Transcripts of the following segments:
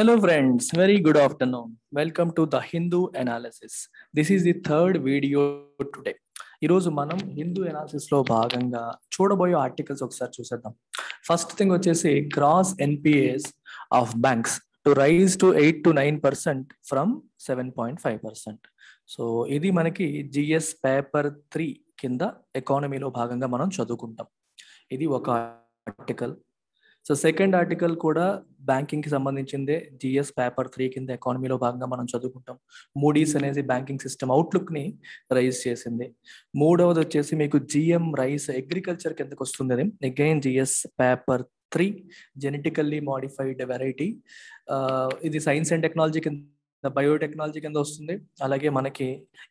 Hello friends, very good afternoon. Welcome to the Hindu Analysis. This is the third video today. ఈరోజు మనం హిందూ లో భాగంగా చూడబోయే articles ఒకసారి చూసేద్దాం ఫస్ట్ థింగ్ వచ్చేసి gross NPAs of banks to rise to eight to nine percent from seven point five percent so ఇది మనకి జిఎస్ పేపర్ త్రీ కింద ఎకానమీలో భాగంగా మనం చదువుకుంటాం ఇది ఒక ఆర్టికల్ సో సెకండ్ ఆర్టికల్ కూడా బ్యాంకింగ్ కి సంబంధించిందే జిఎస్ పేపర్ త్రీ కింద ఎకానమీలో భాగంగా మనం చదువుకుంటాం మూడీస్ అనేది బ్యాంకింగ్ సిస్టమ్ అవుట్లుక్ ని రైజ్ చేసింది మూడవది వచ్చేసి మీకు జిఎం రైస్ అగ్రికల్చర్ కిందకు వస్తుంది అని again GS paper three genetically modified variety ఇది సైన్స్ అండ్ టెక్నాలజీ కింద బయోటెక్నాలజీ కింద వస్తుంది అలాగే మనకి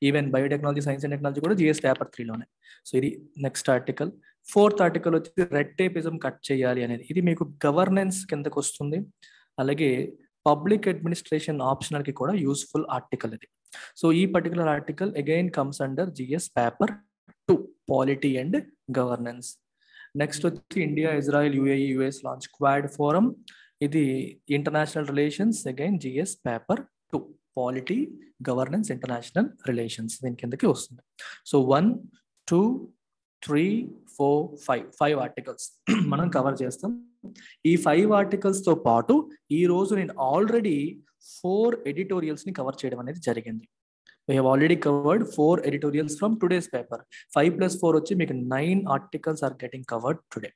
even biotechnology science and technology కూడా జిఎస్ పేపర్ త్రీలోనే సో ఇది నెక్స్ట్ ఆర్టికల్ ఫోర్త్ ఆర్టికల్ వచ్చి రెడ్ టేపిజం కట్ చేయాలి అనేది ఇది మీకు గవర్నెన్స్ కిందకు వస్తుంది అలాగే పబ్లిక్ అడ్మినిస్ట్రేషన్ ఆప్షనల్ కి కూడా యూస్ఫుల్ ఆర్టికల్ ఇది సో ఈ particular article again comes under GS paper two polity and governance next వచ్చి India Israel UAE US launch quad forum ఇది international relations again GS paper two polity governance international relations దీని కిందకి వస్తుంది so one two three four five five articles మనం cover చేస్తాం ఈ five ఆర్టికల్స్తో పాటు ఈ రోజు నేను ఆల్రెడీ ఫోర్ ఎడిటోరియల్స్ని కవర్ చేయడం అనేది జరిగింది we have already covered four editorials from today's paper five plus four వచ్చి మీకు nine articles are getting covered today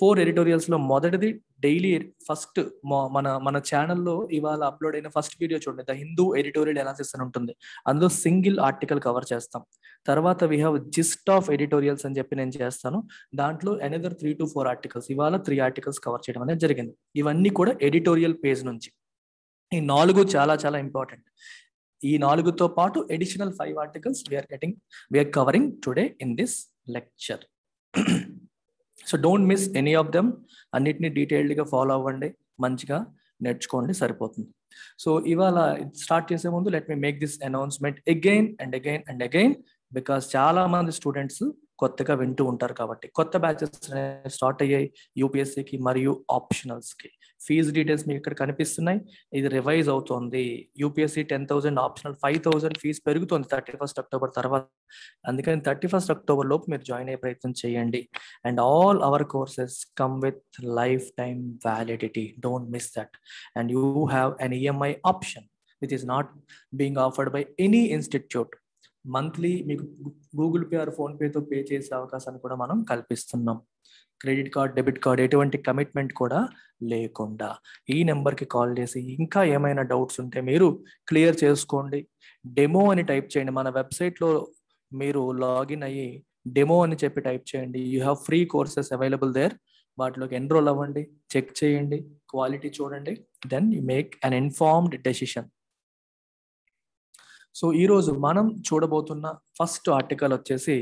four editorials లో మొదటిది డైలీ ఫస్ట్ మన మన ఛానల్లో ఇవాళ అప్లోడ్ అయిన ఫస్ట్ వీడియో చూడండి ద హిందూ ఎడిటోరియల్ ఎనాలిసిస్ అని ఉంటుంది అందులో సింగిల్ ఆర్టికల్ కవర్ చేస్తాం తర్వాత we have gist of editorials అని చెప్పి నేను చేస్తాను దాంట్లో another three to four articles ఇవాళ త్రీ ఆర్టికల్స్ కవర్ చేయడం అనేది జరిగింది ఇవన్నీ కూడా ఎడిటోరియల్ పేజ్ నుంచి ఈ నాలుగు చాలా చాలా ఇంపార్టెంట్ ఈ నాలుగుతో పాటు additional five articles we are getting we are covering today in this lecture so don't miss any of them అన్నిటిని డీటెయిల్డ్గా ఫాలో అవ్వండి మంచిగా నేర్చుకోండి సరిపోతుంది సో ఇవాళ స్టార్ట్ చేసే ముందు let me make this announcement again and again and again because చాలా మంది స్టూడెంట్స్ కొత్తగా వింటూ ఉంటారు కాబట్టి కొత్త బ్యాచెస్ స్టార్ట్ అయ్యాయి యూపీఎస్సికి మరియు ఆప్షనల్స్కి ఫీజు డీటెయిల్స్ మీకు ఇక్కడ కనిపిస్తున్నాయి ఇది రివైజ్ అవుతుంది UPSC ten thousand optional five thousand fees పెరుగుతుంది థర్టీ ఫస్ట్ అక్టోబర్ తర్వాత అందుకని థర్టీ ఫస్ట్ అక్టోబర్ లోపు మీరు జాయిన్ అయ్యే ప్రయత్నం చేయండి and all our courses come with lifetime validity don't miss that and you have an EMI option which is not being offered by any institute monthly మీకు Google Pay or ఫోన్పేతో pay చేసే అవకాశాన్ని కూడా మనం కల్పిస్తున్నాం credit card debit card ఎటువంటి commitment కూడా లేకుండా ఈ నెంబర్కి కాల్ చేసి ఇంకా ఏమైనా డౌట్స్ ఉంటే మీరు క్లియర్ చేసుకోండి డెమో అని టైప్ చేయండి మన వెబ్సైట్లో మీరు లాగిన్ అయ్యి డెమో అని చెప్పి టైప్ చేయండి you have free courses available there వాటిలోకి ఎన్రోల్ అవ్వండి చెక్ చేయండి క్వాలిటీ చూడండి then you make an informed decision so ఈరోజు మనం చూడబోతున్న ఫస్ట్ ఆర్టికల్ వచ్చేసి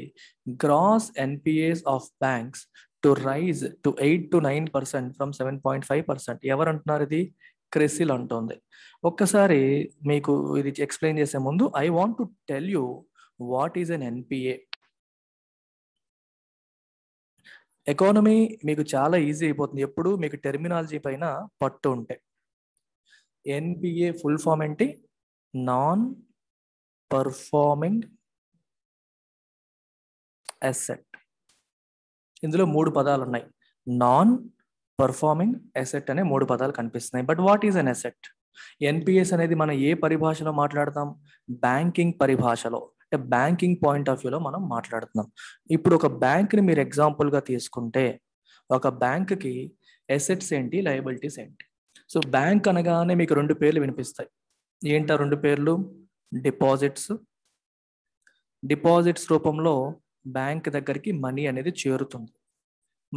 gross NPAs of banks to rise to eight to nine percent from seven point five percent ఎవరు అంటున్నారు ఇది క్రెసిల్ అంటుంది ఒక్కసారి మీకు ఇది ఎక్స్ప్లెయిన్ చేసే ముందు I want to tell you what is an NPA economy మీకు చాలా ఈజీ అయిపోతుంది ఎప్పుడు మీకు టెర్మినాలజీ పైన పట్టు ఉంటే ఎన్పిఏ ఫుల్ ఫామ్ ఏంటి నాన్ పర్ఫార్మింగ్ అసెట్ ఇందులో మూడు పదాలు ఉన్నాయి నాన్ పర్ఫార్మింగ్ ఎసెట్ అనే మూడు పదాలు కనిపిస్తున్నాయి but what is an asset NPAs అనేది మనం ఏ పరిభాషలో మాట్లాడతాం బ్యాంకింగ్ పరిభాషలో అంటే బ్యాంకింగ్ పాయింట్ ఆఫ్ వ్యూలో మనం మాట్లాడుతున్నాం ఇప్పుడు ఒక బ్యాంక్ని మీరు ఎగ్జాంపుల్గా తీసుకుంటే ఒక బ్యాంక్కి ఎసెట్స్ ఏంటి లయబిలిటీస్ ఏంటి సో బ్యాంక్ అనగానే మీకు రెండు పేర్లు వినిపిస్తాయి ఏంటా రెండు పేర్లు డిపాజిట్స్ డిపాజిట్స్ రూపంలో బ్యాంక్ దగ్గరికి మనీ అనేది చేరుతుంది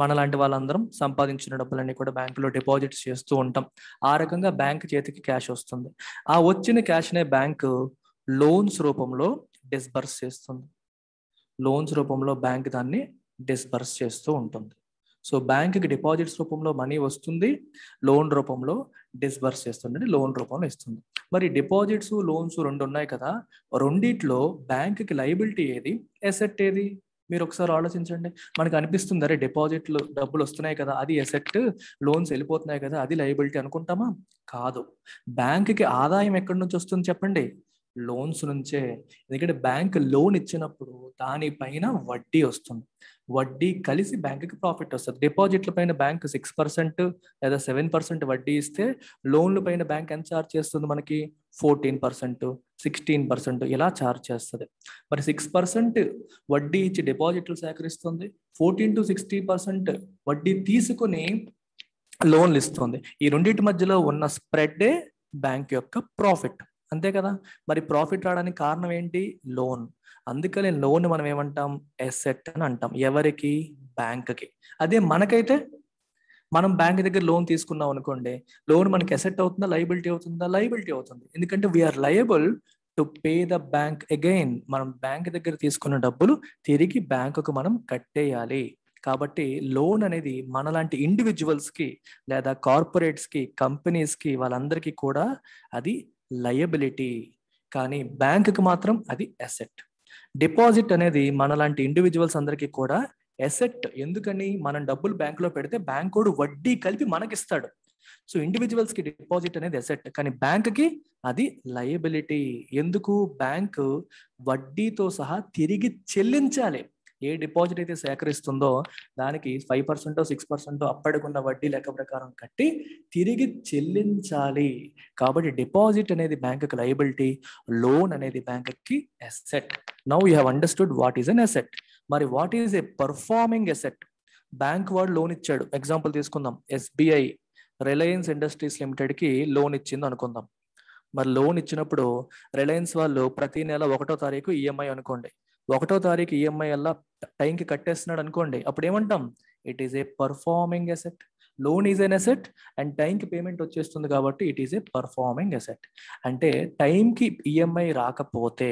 మనలాంటి వాళ్ళందరం సంపాదించిన డబ్బులన్నీ కూడా బ్యాంకులో డిపాజిట్స్ చేస్తూ ఉంటాం ఆ రకంగా బ్యాంక్ చేతికి క్యాష్ వస్తుంది ఆ వచ్చిన క్యాష్నే బ్యాంకు లోన్స్ రూపంలో డిస్బర్స్ చేస్తుంది లోన్స్ రూపంలో బ్యాంక్ దాన్ని డిస్బర్స్ చేస్తూ ఉంటుంది సో బ్యాంకుకి డిపాజిట్స్ రూపంలో మనీ వస్తుంది లోన్ రూపంలో డిస్బర్స్ చేస్తుంది లోన్ రూపంలో ఇస్తుంది మరి డిపాజిట్స్ లోన్స్ రెండు ఉన్నాయి కదా రెండిట్లో బ్యాంక్కి లైబిలిటీ ఏది ఎసెట్ ఏది మీరు ఒకసారి ఆలోచించండి మనకు అనిపిస్తుంది అరే డిపాజిట్లు డబ్బులు వస్తున్నాయి కదా అది ఎసెట్ లోన్స్ వెళ్ళిపోతున్నాయి కదా అది లైబిలిటీ అనుకుంటామా కాదు కి ఆదాయం ఎక్కడి నుంచి వస్తుంది చెప్పండి లోన్స్ నుంచే ఎందుకంటే బ్యాంక్ లోన్ ఇచ్చినప్పుడు దానిపైన వడ్డీ వస్తుంది వడ్డీ కలిసి బ్యాంకుకి ప్రాఫిట్ వస్తుంది డిపాజిట్ల పైన బ్యాంక్ సిక్స్ పర్సెంట్ లేదా సెవెన్ పర్సెంట్ వడ్డీ ఇస్తే లోన్ల పైన బ్యాంక్ ఎంత ఛార్జ్ చేస్తుంది మనకి ఫోర్టీన్ పర్సెంట్ సిక్స్టీన్ పర్సెంట్ ఇలా ఛార్జ్ చేస్తుంది మరి సిక్స్ పర్సెంట్ వడ్డీ ఇచ్చి డిపాజిట్లు సేకరిస్తుంది ఫోర్టీన్ టు సిక్స్టీ పర్సెంట్ వడ్డీ తీసుకుని లోన్లు ఇస్తుంది ఈ రెండింటి మధ్యలో ఉన్న స్ప్రెడ్డే బ్యాంక్ యొక్క ప్రాఫిట్ అంతే కదా మరి ప్రాఫిట్ రావడానికి కారణం ఏంటి లోన్ అందుకనే లోన్ మనం ఏమంటాం ఎసెట్ అని అంటాం ఎవరికి బ్యాంక్కి అదే మనకైతే మనం బ్యాంక్ దగ్గర లోన్ తీసుకున్నాం అనుకోండి లోన్ మనకి ఎసెట్ అవుతుందా లైబిలిటీ అవుతుందా లైబిలిటీ అవుతుంది ఎందుకంటే we are liable to pay the bank again మనం బ్యాంక్ దగ్గర తీసుకున్న డబ్బులు తిరిగి బ్యాంకుకు మనం కట్టేయాలి కాబట్టి లోన్ అనేది మనలాంటి ఇండివిజువల్స్కి లేదా కార్పొరేట్స్కి కంపెనీస్కి వాళ్ళందరికీ కూడా అది లయబిలిటీ కానీ బ్యాంకుకి మాత్రం అది అసెట్ డిపాజిట్ అనేది మనలాంటి ఇండివిజువల్స్ అందరికీ కూడా ఎసెట్ ఎందుకని మనం డబ్బులు బ్యాంకులో పెడితే బ్యాంకోడు వడ్డీ కలిపి మనకిస్తాడు సో ఇండివిజువల్స్ కి డిపాజిట్ అనేది ఎసెట్ కానీ బ్యాంక్ కి అది లయబిలిటీ ఎందుకు బ్యాంక్ వడ్డీతో సహా తిరిగి చెల్లించాలి ఏ డిపాజిట్ అయితే సేకరిస్తుందో దానికి ఫైవ్ పర్సెంట్ సిక్స్ పర్సెంట్ అప్పటికున్న వడ్డీ లెక్క ప్రకారం కట్టి తిరిగి చెల్లించాలి కాబట్టి డిపాజిట్ అనేది బ్యాంకుకి లయబిలిటీ లోన్ అనేది బ్యాంకుకి asset now you have understood what is an asset మరి what is a performing asset bank వాడు లోన్ ఇచ్చాడు ఎగ్జాంపుల్ తీసుకుందాం ఎస్బీఐ రిలయన్స్ ఇండస్ట్రీస్ లిమిటెడ్ కి లోన్ ఇచ్చింది అనుకుందాం మరి లోన్ ఇచ్చినప్పుడు రిలయన్స్ వాళ్ళు ప్రతి నెల ఒకటో తారీఖు ఈఎంఐ అనుకోండి ఒకటో తారీఖు ఈఎంఐ e అలా టైంకి కట్టేస్తున్నాడు అనుకోండి అప్పుడు ఏమంటాం it is a performing asset loan is an asset and టైంకి పేమెంట్ వచ్చేస్తుంది కాబట్టి it is a performing asset అంటే టైంకి ఈఎంఐ e రాకపోతే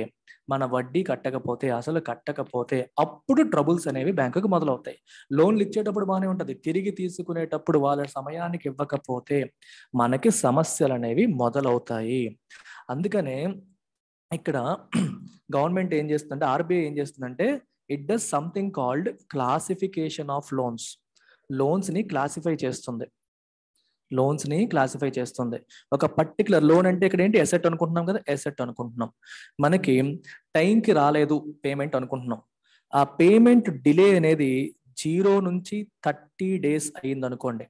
మన వడ్డీ కట్టకపోతే అసలు కట్టకపోతే అప్పుడు ట్రబుల్స్ అనేవి బ్యాంకుకు మొదలవుతాయి లోన్లు ఇచ్చేటప్పుడు బాగానే ఉంటుంది తిరిగి తీసుకునేటప్పుడు వాళ్ళ సమయానికి ఇవ్వకపోతే మనకి సమస్యలు అనేవి మొదలవుతాయి అందుకనే ఇక్కడ గవర్నమెంట్ ఏం చేస్తుందంటే ఆర్బీఐ ఏం చేస్తుందంటే it does something called classification of loans లోన్స్ని క్లాసిఫై చేస్తుంది లోన్స్ని క్లాసిఫై చేస్తుంది ఒక పర్టికులర్ లోన్ అంటే ఇక్కడ ఏంటి ఎసెట్ అనుకుంటున్నాం కదా ఎసెట్ అనుకుంటున్నాం మనకి టైంకి రాలేదు పేమెంట్ అనుకుంటున్నాం ఆ పేమెంట్ డిలే అనేది జీరో నుంచి థర్టీ డేస్ అయింది అనుకోండి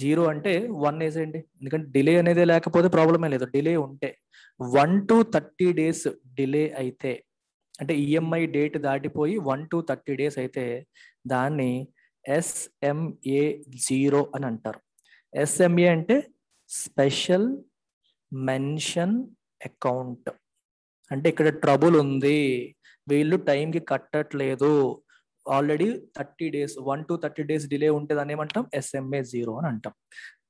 జీరో అంటే వన్ వేసేయండి ఎందుకంటే డిలే అనేది లేకపోతే ప్రాబ్లమే లేదు డిలే ఉంటే one to thirty days delay అయితే అంటే ఈఎంఐ e డేట్ దాటిపోయి వన్ టు థర్టీ డేస్ అయితే దాన్ని ఎస్ఎంఏ జీరో అని అంటారు ఎస్ఎంఏ అంటే స్పెషల్ మెన్షన్ అకౌంట్ అంటే ఇక్కడ ట్రబుల్ ఉంది వీళ్ళు టైంకి కట్టట్లేదు already thirty days one to thirty days delay ఉంటే దాన్ని ఏమంటాం ఎస్ఎంఏ జీరో అని అంటాం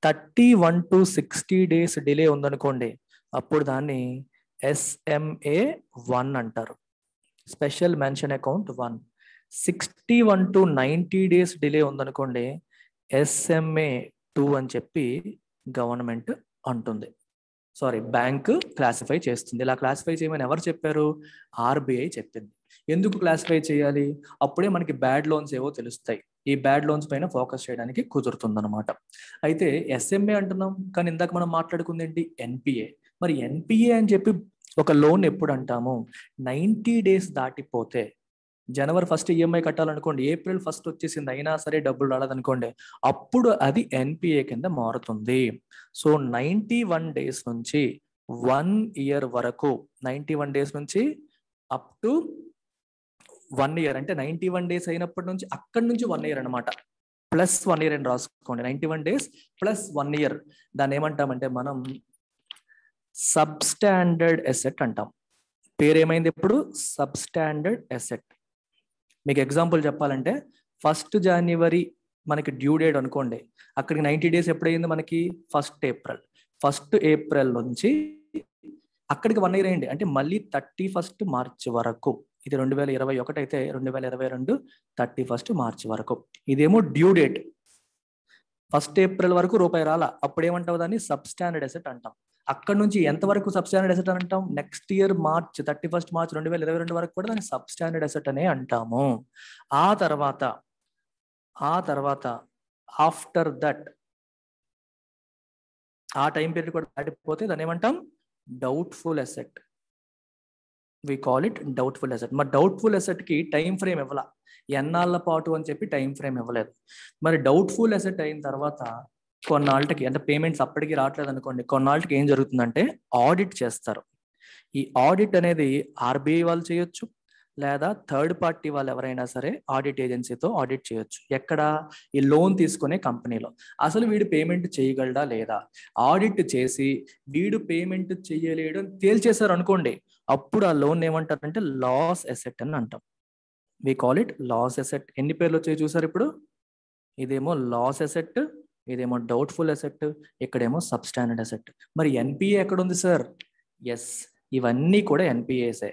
thirty one to sixty days delay ఉందనుకోండి అప్పుడు దాన్ని ఎస్ఎంఏ వన్ అంటారు special mention account one sixty one to ninety days delay ఉందనుకోండి ఎస్ఎంఏ టూ అని చెప్పి గవర్నమెంట్ అంటుంది సారీ బ్యాంక్ క్లాసిఫై చేస్తుంది ఇలా క్లాసిఫై చేయమని ఎవరు చెప్పారు ఆర్బీఐ చెప్పింది ఎందుకు క్లాసిఫై చేయాలి అప్పుడే మనకి బ్యాడ్ లోన్స్ ఏవో తెలుస్తాయి ఈ బ్యాడ్ లోన్స్ పైన ఫోకస్ చేయడానికి కుదురుతుందనమాట అయితే ఎస్ఎంఏ అంటున్నాం కానీ ఇందాక మనం మాట్లాడుకుంది ఏంటి ఎన్పిఏ మరి ఎన్పిఏ అని చెప్పి ఒక లోన్ ఎప్పుడు అంటాము నైంటీ డేస్ దాటిపోతే జనవరి ఫస్ట్ ఈఎంఐ e కట్టాలనుకోండి ఏప్రిల్ ఫస్ట్ వచ్చేసింది అయినా సరే డబ్బులు రాలేదనుకోండి అప్పుడు అది ఎన్పిఏ కింద మారుతుంది సో నైంటీ వన్ డేస్ నుంచి వన్ ఇయర్ వరకు నైంటీ వన్ డేస్ నుంచి అప్ టు వన్ ఇయర్ అంటే నైన్టీ వన్ డేస్ అయినప్పటి నుంచి అక్కడి నుంచి వన్ ఇయర్ అనమాట ప్లస్ వన్ ఇయర్ అని రాసుకోండి ninety one days plus one year దాన్ని ఏమంటామంటే మనం సబ్స్టాండర్డ్ ఎసెట్ అంటాం పేరేమైంది ఇప్పుడు సబ్స్టాండర్డ్ ఎసెట్ మీకు ఎగ్జాంపుల్ చెప్పాలంటే ఫస్ట్ జనవరి మనకి డ్యూ డేట్ అనుకోండి అక్కడికి నైంటీ డేస్ ఎప్పుడైంది మనకి ఫస్ట్ ఏప్రిల్ ఫస్ట్ ఏప్రిల్ నుంచి అక్కడికి వన్ ఇయర్ అయ్యండి అంటే మళ్ళీ థర్టీ ఫస్ట్ మార్చ్ వరకు ఇది రెండు వేల ఇరవై ఒకటి అయితే రెండు వేల ఇరవై రెండు థర్టీ ఫస్ట్ మార్చ్ వరకు ఇదేమో డ్యూ డేట్ ఫస్ట్ ఏప్రిల్ వరకు రూపాయి రాల అప్పుడు ఏమంటావు దాన్ని సబ్స్టాండర్డ్ అసెట్ అంటాం అక్కడ నుంచి ఎంతవరకు సబ్స్టాండర్డ్ అసెట్ అని అంటాం next year March thirty first March రెండు వేల ఇరవై రెండు వరకు కూడా దాన్ని సబ్స్టాండర్డ్ అసెట్ అనే అంటాము ఆ తర్వాత ఆ తర్వాత ఆఫ్టర్ దట్ ఆ టైం పీరియడ్ కూడా దాటిపోతే దాన్ని ఏమంటాం doubtful asset we call it doubtful asset మరి డౌట్ఫుల్ కి టైం ఫ్రేమ్ ఇవ్వాల ఎన్నాళ్ళ పాటు అని చెప్పి టైం ఫ్రేమ్ ఇవ్వలేదు మరి డౌట్ఫుల్ అసెట్ అయిన తర్వాత కొన్నాళ్ళకి అంటే పేమెంట్స్ అప్పటికి రావట్లేదు అనుకోండి కొన్నాళ్ళకి ఏం జరుగుతుందంటే ఆడిట్ చేస్తారు ఈ ఆడిట్ అనేది ఆర్బీఐ వాళ్ళు చేయొచ్చు లేదా థర్డ్ పార్టీ వాళ్ళు ఎవరైనా సరే ఆడిట్ ఏజెన్సీతో ఆడిట్ చేయొచ్చు ఎక్కడ ఈ లోన్ తీసుకునే కంపెనీలో అసలు వీడు పేమెంట్ చేయగలడా లేదా ఆడిట్ చేసి వీడు పేమెంట్ చేయలేడు అని తేల్చేశారు అనుకోండి అప్పుడు ఆ లోన్ ఏమంటారంటే లాస్ ఎసెట్ అని అంటాం we call it loss asset ఎన్ని పేర్లు వచ్చాయి చూసారు ఇప్పుడు ఇదేమో లాస్ ఎసెట్ ఇదేమో డౌట్ఫుల్ ఎసెట్ ఇక్కడేమో సబ్స్టాండర్డ్ ఎసెట్ మరి ఎన్పిఏ ఎక్కడ ఉంది సార్ ఎస్ ఇవన్నీ కూడా ఎన్పిఏసే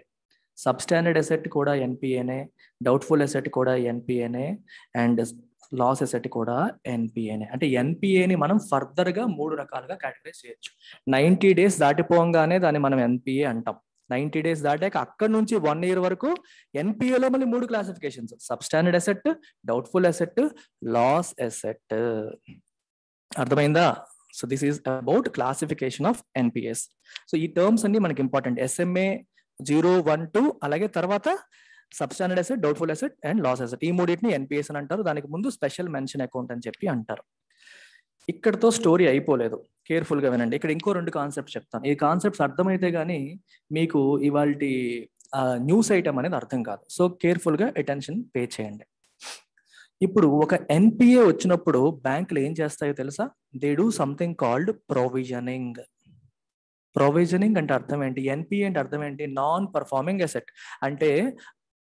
సబ్స్టాండర్డ్ ఎసెట్ కూడా ఎన్పిఏనే డౌట్ఫుల్ ఎసెట్ కూడా ఎన్పిఏనే అండ్ లాస్ ఎసెట్ కూడా ఎన్పిఏనే అంటే ఎన్పిఏని మనం ఫర్దర్గా మూడు రకాలుగా కేటగరైజ్ చేయొచ్చు నైంటీ డేస్ దాటిపోగానే దాన్ని మనం ఎన్పిఏ అంటాం నైన్టీ డేస్ దాటాక అక్కడి నుంచి వన్ ఇయర్ వరకు ఎన్పిఏలో మళ్ళీ మూడు classifications substandard asset doubtful asset loss asset అర్థమైందా so this is about classification of NPAs so ఈ టర్మ్స్ అన్ని మనకి important SMA zero one two అలాగే తర్వాత substandard asset doubtful asset and loss asset ఈ మూడింటిని ఎన్పిఎస్ అని అంటారు దానికి ముందు స్పెషల్ మెన్షన్ అకౌంట్ అని చెప్పి అంటారు ఇక్కడతో స్టోరీ అయిపోలేదు కేర్ఫుల్గా వినండి ఇక్కడ ఇంకో రెండు కాన్సెప్ట్స్ చెప్తాను ఈ కాన్సెప్ట్స్ అర్థమైతే కానీ మీకు ఇవాళ న్యూస్ ఐటమ్ అనేది అర్థం కాదు సో కేర్ఫుల్గా అటెన్షన్ పే చేయండి ఇప్పుడు ఒక ఎన్పిఏ వచ్చినప్పుడు బ్యాంకులు ఏం చేస్తాయో తెలుసా they do something called provisioning provisioning అంటే అర్థం ఏంటి ఎన్పిఏ అంటే అర్థం ఏంటి నాన్ పర్ఫార్మింగ్ అసెట్ అంటే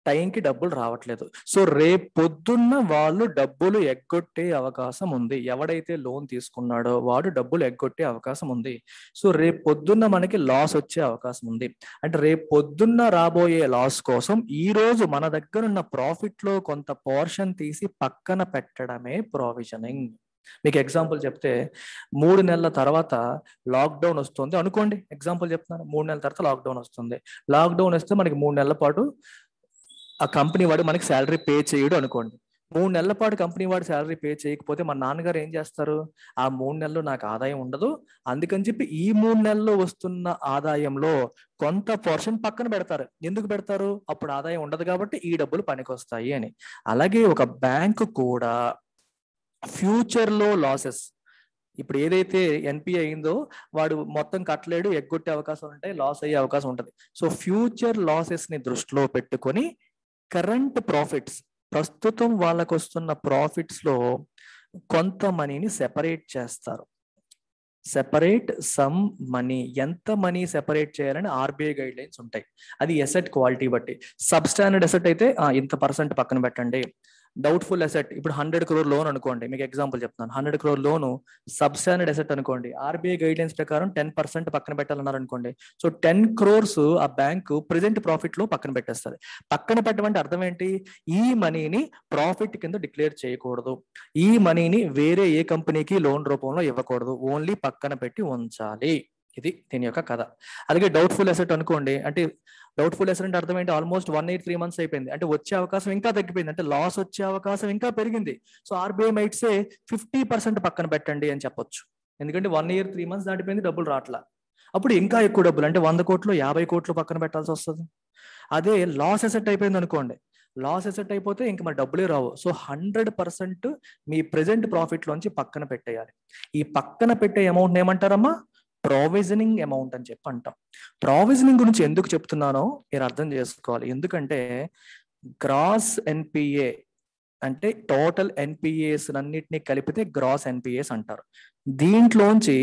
టైంకి డబ్బులు రావట్లేదు సో రేపు పొద్దున్న వాళ్ళు డబ్బులు ఎగ్గొట్టే అవకాశం ఉంది ఎవడైతే లోన్ తీసుకున్నాడో వాడు డబ్బులు ఎగ్గొట్టే అవకాశం ఉంది సో రేపు పొద్దున్న మనకి లాస్ వచ్చే అవకాశం ఉంది అంటే రేపు పొద్దున్న రాబోయే లాస్ కోసం ఈ రోజు మన దగ్గర ఉన్న ప్రాఫిట్లో కొంత పోర్షన్ తీసి పక్కన పెట్టడమే ప్రావిజనింగ్ మీకు ఎగ్జాంపుల్ చెప్తే మూడు నెలల తర్వాత లాక్డౌన్ వస్తుంది అనుకోండి ఎగ్జాంపుల్ చెప్తున్నాను మూడు నెలల తర్వాత లాక్డౌన్ వస్తుంది లాక్డౌన్ వస్తే మనకి మూడు నెలల పాటు ఆ కంపెనీ వాడు మనకి శాలరీ పే చేయడు అనుకోండి మూడు నెలల పాటు కంపెనీ వాడు శాలరీ పే చేయకపోతే మా నాన్నగారు ఏం చేస్తారు ఆ మూడు నెలలు నాకు ఆదాయం ఉండదు అందుకని చెప్పి ఈ మూడు నెలల్లో వస్తున్న ఆదాయంలో కొంత పోర్షన్ పక్కన పెడతారు ఎందుకు పెడతారు అప్పుడు ఆదాయం ఉండదు కాబట్టి ఈ డబ్బులు పనికొస్తాయి అని అలాగే ఒక బ్యాంకు కూడా ఫ్యూచర్లో లాసెస్ ఇప్పుడు ఏదైతే ఎన్పి అయిందో వాడు మొత్తం కట్టలేడు ఎగ్గొట్టే అవకాశం ఉంటాయి లాస్ అయ్యే అవకాశం ఉంటుంది సో ఫ్యూచర్ లాసెస్ని దృష్టిలో పెట్టుకొని కరెంట్ ప్రాఫిట్స్ ప్రస్తుతం వాళ్ళకు వస్తున్న ప్రాఫిట్స్లో కొంత మనీని సెపరేట్ చేస్తారు సెపరేట్ సమ్ మనీ ఎంత మనీ సెపరేట్ చేయాలని ఆర్బీఐ గైడ్ లైన్స్ ఉంటాయి అది ఎసెట్ క్వాలిటీ బట్టి సబ్స్టాండర్డ్ ఎసెట్ అయితే ఇంత పర్సెంట్ పక్కన పెట్టండి డౌట్ఫుల్ అసెట్ ఇప్పుడు హండ్రెడ్ క్రోర్ లోన్ అనుకోండి మీకు ఎగ్జాంపుల్ చెప్తాను hundred crore loan substandard asset అనుకోండి ఆర్బీఐ గైడ్ లైన్స్ ప్రకారం టెన్ పర్సెంట్ పక్కన పెట్టాలన్నారు అనుకోండి సో టెన్ క్రోర్స్ ఆ బ్యాంకు ప్రెజెంట్ ప్రాఫిట్ లో పక్కన పెట్టేస్తుంది పక్కన పెట్టమంటే అర్థం ఏంటి ఈ మనీని ప్రాఫిట్ కింద డిక్లేర్ చేయకూడదు ఈ మనీని వేరే ఏ కంపెనీకి లోన్ రూపంలో ఇవ్వకూడదు ఓన్లీ పక్కన పెట్టి ఉంచాలి ఇది దీని యొక్క కథ అలాగే డౌట్ఫుల్ అసెట్ అనుకోండి అంటే డౌట్ఫుల్ అసెట్ అంటే అర్థం ఏంటి almost one eight three months అయిపోయింది అంటే వచ్చే అవకాశం ఇంకా తగ్గిపోయింది అంటే లాస్ వచ్చే అవకాశం ఇంకా పెరిగింది so RBI might say fifty percent పక్కన పెట్టండి అని చెప్పొచ్చు ఎందుకంటే వన్ ఇయర్ త్రీ మంత్స్ దాటిపోయింది డబ్బులు రావట్లా అప్పుడు ఇంకా ఎక్కువ డబ్బులు అంటే వంద కోట్లు యాభై కోట్లు పక్కన పెట్టాల్సి వస్తుంది అదే లాస్ అసెట్ అయిపోయింది అనుకోండి లాస్ అసెట్ అయిపోతే ఇంక మరి డబ్బులే రావు సో హండ్రెడ్ పర్సెంట్ మీ ప్రజెంట్ ప్రాఫిట్లోంచి పక్కన పెట్టేయాలి ఈ పక్కన పెట్టే అమౌంట్ ఏమంటారమ్మా ప్రావిజనింగ్ అమౌంట్ అని చెప్పి అంటాం ప్రావిజనింగ్ గురించి ఎందుకు చెప్తున్నానో మీరు అర్థం చేసుకోవాలి ఎందుకంటే గ్రాస్ ఎన్పిఏ అంటే టోటల్ ఎన్పిఏస్ అన్నింటినీ కలిపితే గ్రాస్ ఎన్పిఏస్ అంటారు దీంట్లోంచి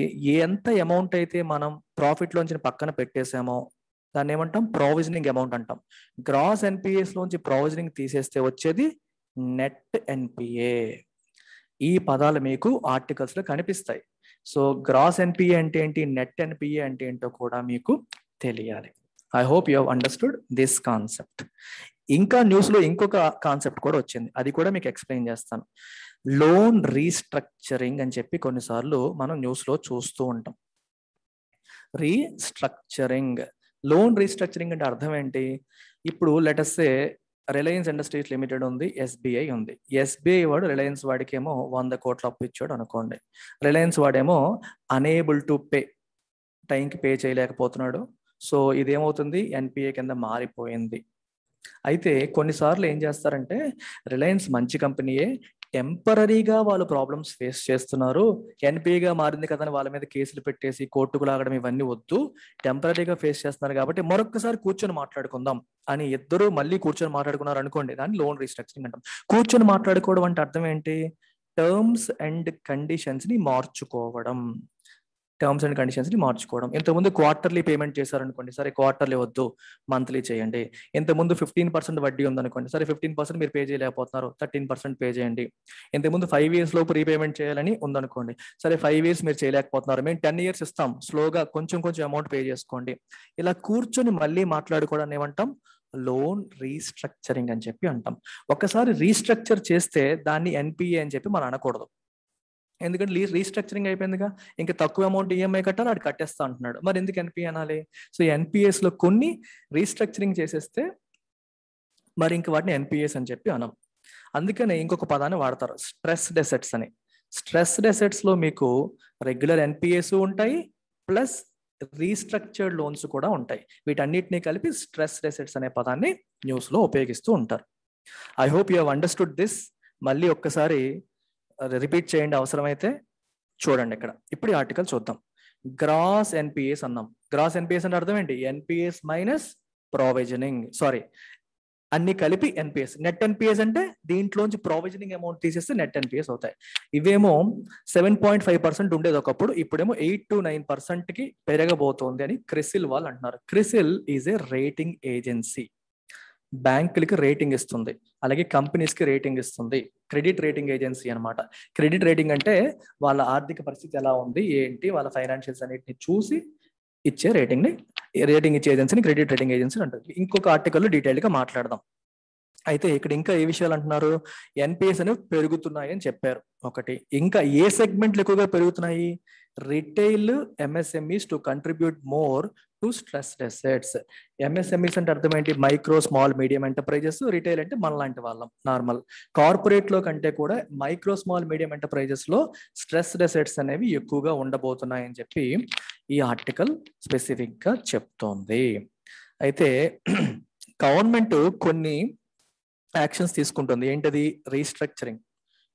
ఎంత అమౌంట్ అయితే మనం ప్రాఫిట్ లోంచి పక్కన పెట్టేసామో దాన్ని ఏమంటాం ప్రావిజనింగ్ అమౌంట్ అంటాం గ్రాస్ ఎన్పిఏస్ లోంచి ప్రావిజనింగ్ తీసేస్తే వచ్చేది నెట్ ఎన్పిఏ ఈ పదాలు మీకు ఆర్టికల్స్ లో కనిపిస్తాయి సో గ్రాస్ ఎన్పిఏ అంటే ఏంటి నెట్ ఎన్పిఏ అంటే ఏంటో కూడా మీకు తెలియాలి I hope you have understood this concept ఇంకా న్యూస్లో ఇంకొక కాన్సెప్ట్ కూడా వచ్చింది అది కూడా మీకు ఎక్స్ప్లెయిన్ చేస్తాను లోన్ రీస్ట్రక్చరింగ్ అని చెప్పి కొన్నిసార్లు మనం న్యూస్లో చూస్తూ ఉంటాం రీస్ట్రక్చరింగ్ లోన్ రీస్ట్రక్చరింగ్ అంటే అర్థం ఏంటి ఇప్పుడు లెటస్సే రిలయన్స్ ఇండస్ట్రీస్ లిమిటెడ్ ఉంది ఎస్బీఐ ఉంది ఎస్బీఐ వాడు రిలయన్స్ వాడికేమో వంద కోట్ల అప్పు ఇచ్చాడు అనుకోండి రిలయన్స్ వాడేమో అనేబుల్ టు పే టైంకి పే చేయలేకపోతున్నాడు సో ఇదేమవుతుంది ఎన్పిఏ కింద మారిపోయింది అయితే కొన్నిసార్లు ఏం చేస్తారంటే రిలయన్స్ మంచి కంపెనీయే టెంపరీగా వాళ్ళు ప్రాబ్లమ్స్ ఫేస్ చేస్తున్నారు ఎన్పిగా మారింది కదా వాళ్ళ మీద కేసులు పెట్టేసి కోర్టుకు లాగడం ఇవన్నీ వద్దు టెంపరీగా ఫేస్ చేస్తున్నారు కాబట్టి మరొకసారి కూర్చొని మాట్లాడుకుందాం అని ఇద్దరు మళ్ళీ కూర్చొని మాట్లాడుకున్నారు అనుకోండి దాన్ని లోన్ రీస్ట్రక్చరింగ్ అంటాం కూర్చొని మాట్లాడుకోవడం అంటే అర్థం ఏంటి టర్మ్స్ అండ్ కండిషన్స్ ని మార్చుకోవడం టర్మ్స్ అండ్ కండిషన్స్ ని మార్చుకోవడం ఇంతకుముందు క్వార్టర్లీ పేమెంట్ చేశారనుకోండి సరే క్వార్టర్లీ వద్దు మంత్లీ చేయండి ఇంతకుముందు ఫిఫ్టీన్ పర్సెంట్ వడ్డీ ఉందనుకోండి సరే ఫిఫ్టీన్ పర్సెంట్ మీరు పే చేయలేకపోతున్నారు థర్టీన్ పర్సెంట్ పే చేయండి ఇంతకుముందు ఫైవ్ ఇయర్స్ లోపు రీపేమెంట్ చేయాలని ఉందనుకోండి సరే ఫైవ్ ఇయర్స్ మీరు చేయలేకపోతున్నారు మేము టెన్ ఇయర్స్ ఇస్తాం స్లోగా కొంచెం కొంచెం అమౌంట్ పే చేసుకోండి ఇలా కూర్చొని మళ్ళీ మాట్లాడుకోవడం ఏమంటాం లోన్ రీస్ట్రక్చరింగ్ అని చెప్పి అంటాం ఒకసారి రీస్ట్రక్చర్ చేస్తే దాన్ని ఎన్పిఏ అని చెప్పి మనం అనకూడదు ఎందుకంటే లీజ్ రీస్ట్రక్చరింగ్ అయిపోయిందిగా ఇంకా తక్కువ అమౌంట్ ఈఎంఐ e కట్టాలి అది కట్టేస్తా అంటున్నాడు మరి ఎందుకు ఎన్పిఏ అనాలి సో ఎన్పిఎస్లో కొన్ని రీస్ట్రక్చరింగ్ చేసేస్తే మరి ఇంక వాటిని ఎన్పిఎస్ అని చెప్పి అనం అందుకనే ఇంకొక పదాన్ని వాడతారు స్ట్రెస్ డెసెట్స్ అని స్ట్రెస్ డెసెట్స్లో మీకు రెగ్యులర్ ఎన్పిఎస్ ఉంటాయి ప్లస్ రీస్ట్రక్చర్డ్ లోన్స్ కూడా ఉంటాయి వీటన్నిటిని కలిపి స్ట్రెస్ డెసెట్స్ అనే పదాన్ని న్యూస్లో ఉపయోగిస్తూ ఉంటారు I hope you have understood this మళ్ళీ ఒక్కసారి రిపీట్ చేయండి అవసరమైతే చూడండి ఇక్కడ ఇప్పుడు ఈ ఆర్టికల్ చూద్దాం గ్రాస్ ఎన్పిఎస్ అన్నాం గ్రాస్ ఎన్పిఎస్ అంటే అర్థం ఏంటి ఎన్పిఎస్ మైనస్ ప్రావిజనింగ్ సారీ అన్ని కలిపి ఎన్పిఎస్ నెట్ ఎన్పిఎస్ అంటే దీంట్లోంచి ప్రావిజనింగ్ అమౌంట్ తీసేస్తే నెట్ ఎన్పిఎస్ అవుతాయి ఇవేమో సెవెన్ పాయింట్ ఫైవ్ పర్సెంట్ ఉండేది ఒకప్పుడు ఇప్పుడేమో ఎయిట్ టు నైన్ పర్సెంట్ కి పెరగబోతోంది అని క్రిసిల్ వాళ్ళు అంటున్నారు CRISIL is a rating agency బ్యాంకులకి రేటింగ్ ఇస్తుంది అలాగే కంపెనీస్కి రేటింగ్ ఇస్తుంది క్రెడిట్ రేటింగ్ ఏజెన్సీ అనమాట క్రెడిట్ రేటింగ్ అంటే వాళ్ళ ఆర్థిక పరిస్థితి ఎలా ఉంది ఏంటి వాళ్ళ ఫైనాన్షియల్స్ అన్నిటిని చూసి ఇచ్చే రేటింగ్ని రేటింగ్ ఇచ్చే ఏజెన్సీని క్రెడిట్ రేటింగ్ ఏజెన్సీ అంటుంది ఇంకొక ఆర్టికల్లో డీటెయిల్గా మాట్లాడదాం అయితే ఇక్కడ ఇంకా ఏ విషయాలు అంటున్నారు ఎన్పిఎస్ అనేవి పెరుగుతున్నాయి అని చెప్పారు ఒకటి ఇంకా ఏ సెగ్మెంట్లు ఎక్కువగా పెరుగుతున్నాయి retail MSMEs to contribute more to stress assets MSMEs అంటే అర్థం ఏంటి micro small medium enterprises retail అంటే మన లాంటి వాళ్ళం నార్మల్ కార్పొరేట్ లో కంటే కూడా మైక్రో స్మాల్ మీడియం లో స్ట్రెస్ అసెట్స్ అనేవి ఎక్కువగా ఉండబోతున్నాయని చెప్పి ఈ ఆర్టికల్ స్పెసిఫిక్గా చెప్తోంది అయితే గవర్నమెంట్ కొన్ని యాక్షన్స్ తీసుకుంటుంది ఏంటది రీస్ట్రక్చరింగ్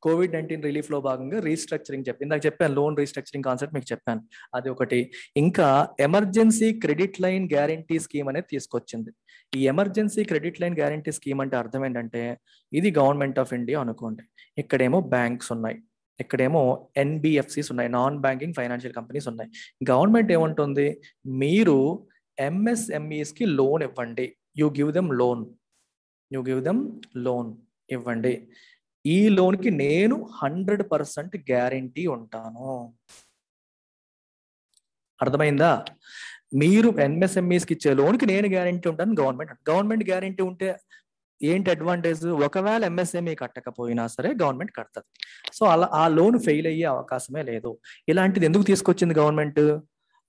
కోవిడ్ నైన్టీన్ రిలీఫ్లో భాగంగా రీస్ట్రక్చరింగ్ చెప్పి ఇందాక చెప్పాను లోన్ రీస్ట్రక్చరింగ్ కాన్సెప్ట్ మీకు చెప్పాను అది ఒకటి ఇంకా emergency credit line guarantee scheme అనేది తీసుకొచ్చింది ఈ emergency credit line guarantee scheme అంటే అర్థం ఏంటంటే ఇది గవర్నమెంట్ ఆఫ్ ఇండియా అనుకోండి ఇక్కడేమో బ్యాంక్స్ ఉన్నాయి ఇక్కడేమో ఎన్బిఎఫ్సిస్ ఉన్నాయి నాన్ బ్యాంకింగ్ ఫైనాన్షియల్ కంపెనీస్ ఉన్నాయి గవర్నమెంట్ ఏమంటుంది మీరు ఎంఎస్ఎంఈస్ e కి లోన్ ఇవ్వండి you give them loan you give them loan ఇవ్వండి ఈ లోన్కి నేను హండ్రెడ్ పర్సెంట్ గ్యారంటీ ఉంటాను అర్థమైందా మీరు ఎంఎస్ఎంఈస్కి ఇచ్చే లోన్కి నేను గ్యారంటీ ఉంటాను గవర్నమెంట్ గవర్నమెంట్ గ్యారంటీ ఉంటే ఏంటి అడ్వాంటేజ్ ఒకవేళ ఎంఎస్ఎంఈ కట్టకపోయినా సరే గవర్నమెంట్ కడుతుంది సో అలా ఆ లోన్ ఫెయిల్ అయ్యే అవకాశమే లేదు ఇలాంటిది ఎందుకు తీసుకొచ్చింది government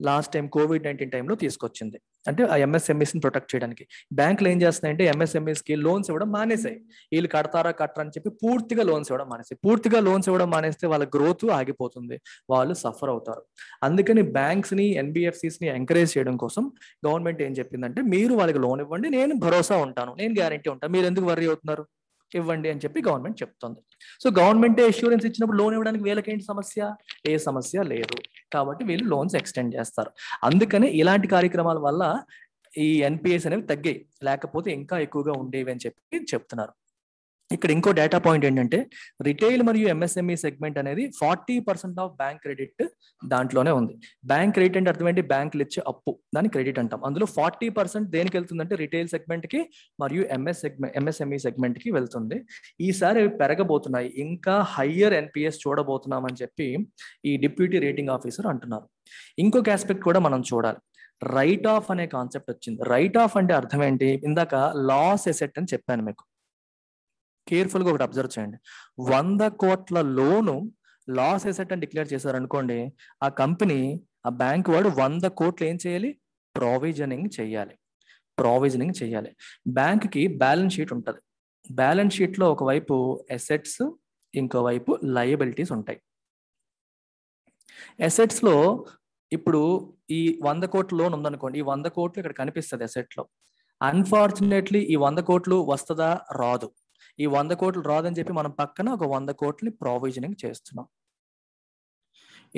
last time COVID nineteen టైంలో తీసుకొచ్చింది అంటే ఆ ఎంఎస్ఎంఈస్ని ప్రొటెక్ట్ చేయడానికి బ్యాంకులు ఏం చేస్తున్నాయంటే ఎంఎస్ఎంఈస్కి లోన్స్ ఇవ్వడం మానేసాయి వీళ్ళు కడతారా కట్టరా అని చెప్పి పూర్తిగా లోన్స్ ఇవ్వడం మానేసాయి పూర్తిగా లోన్స్ ఇవ్వడం మానేస్తే వాళ్ళ గ్రోత్ ఆగిపోతుంది వాళ్ళు సఫర్ అవుతారు అందుకని బ్యాంక్స్ని ఎన్బిఎఫ్సిస్ని ఎంకరేజ్ చేయడం కోసం గవర్నమెంట్ ఏం చెప్పిందంటే మీరు వాళ్ళకి లోన్ ఇవ్వండి నేను భరోసా ఉంటాను నేను గ్యారంటీ ఉంటాను మీరు ఎందుకు వర్రీ అవుతున్నారు ఇవ్వండి అని చెప్పి గవర్నమెంట్ చెప్తుంది సో గవర్నమెంట్ ఇన్సూరెన్స్ ఇచ్చినప్పుడు లోన్ ఇవ్వడానికి వీళ్ళకి ఏంటి సమస్య ఏ సమస్య లేదు కాబట్టి వీళ్ళు లోన్స్ ఎక్స్టెండ్ చేస్తారు అందుకనే ఇలాంటి కార్యక్రమాల వల్ల ఈ ఎన్పిఎస్ అనేవి తగ్గాయి లేకపోతే ఇంకా ఎక్కువగా ఉండేవి అని చెప్పి చెప్తున్నారు ఇక్కడ ఇంకో డేటా పాయింట్ ఏంటంటే రిటైల్ మరియు ఎంఎస్ఎంఈ సెగ్మెంట్ e అనేది forty percent of bank credit దాంట్లోనే ఉంది బ్యాంక్ క్రెడిట్ అంటే అర్థం ఏంటి బ్యాంకులు ఇచ్చే అప్పు దాన్ని క్రెడిట్ అంటాం అందులో ఫార్టీ పర్సెంట్ దేనికి వెళ్తుందంటే రిటైల్ సెగ్మెంట్ కి మరియు ఎంఎస్ సెగ్మెంట్ ఎంఎస్ఎంఈ సెగ్మెంట్ కి వెళ్తుంది ఈసారి అవి పెరగబోతున్నాయి ఇంకా హయ్యర్ ఎన్పిఎస్ చూడబోతున్నాం అని చెప్పి ఈ డిప్యూటీ రేటింగ్ ఆఫీసర్ అంటున్నారు ఇంకొక ఆస్పెక్ట్ కూడా మనం చూడాలి రైట్ ఆఫ్ అనే కాన్సెప్ట్ వచ్చింది రైట్ ఆఫ్ అంటే అర్థం ఏంటి ఇందాక లాస్ ఎసెట్ అని చెప్పాను మీకు కేర్ఫుల్గా ఒకటి అబ్జర్వ్ చేయండి వంద కోట్ల లోను లాస్ ఎసెట్ అని డిక్లేర్ చేశారనుకోండి ఆ కంపెనీ ఆ బ్యాంక్ వాడు వంద కోట్లు ఏం చేయాలి ప్రావిజనింగ్ చేయాలి ప్రావిజనింగ్ చేయాలి బ్యాంక్కి బ్యాలెన్స్ షీట్ ఉంటుంది బ్యాలెన్స్ షీట్లో ఒకవైపు ఎసెట్స్ ఇంకోవైపు లయబిలిటీస్ ఉంటాయి ఎసెట్స్లో ఇప్పుడు ఈ వంద కోట్ల లోన్ ఉందనుకోండి ఈ వంద కోట్లు ఇక్కడ కనిపిస్తుంది ఎసెట్లో అన్ఫార్చునేట్లీ ఈ వంద కోట్లు వస్తుందా రాదు ఈ వంద కోట్లు రాదని చెప్పి మనం పక్కన ఒక వంద కోట్లని ప్రొవిజనింగ్ చేస్తున్నాం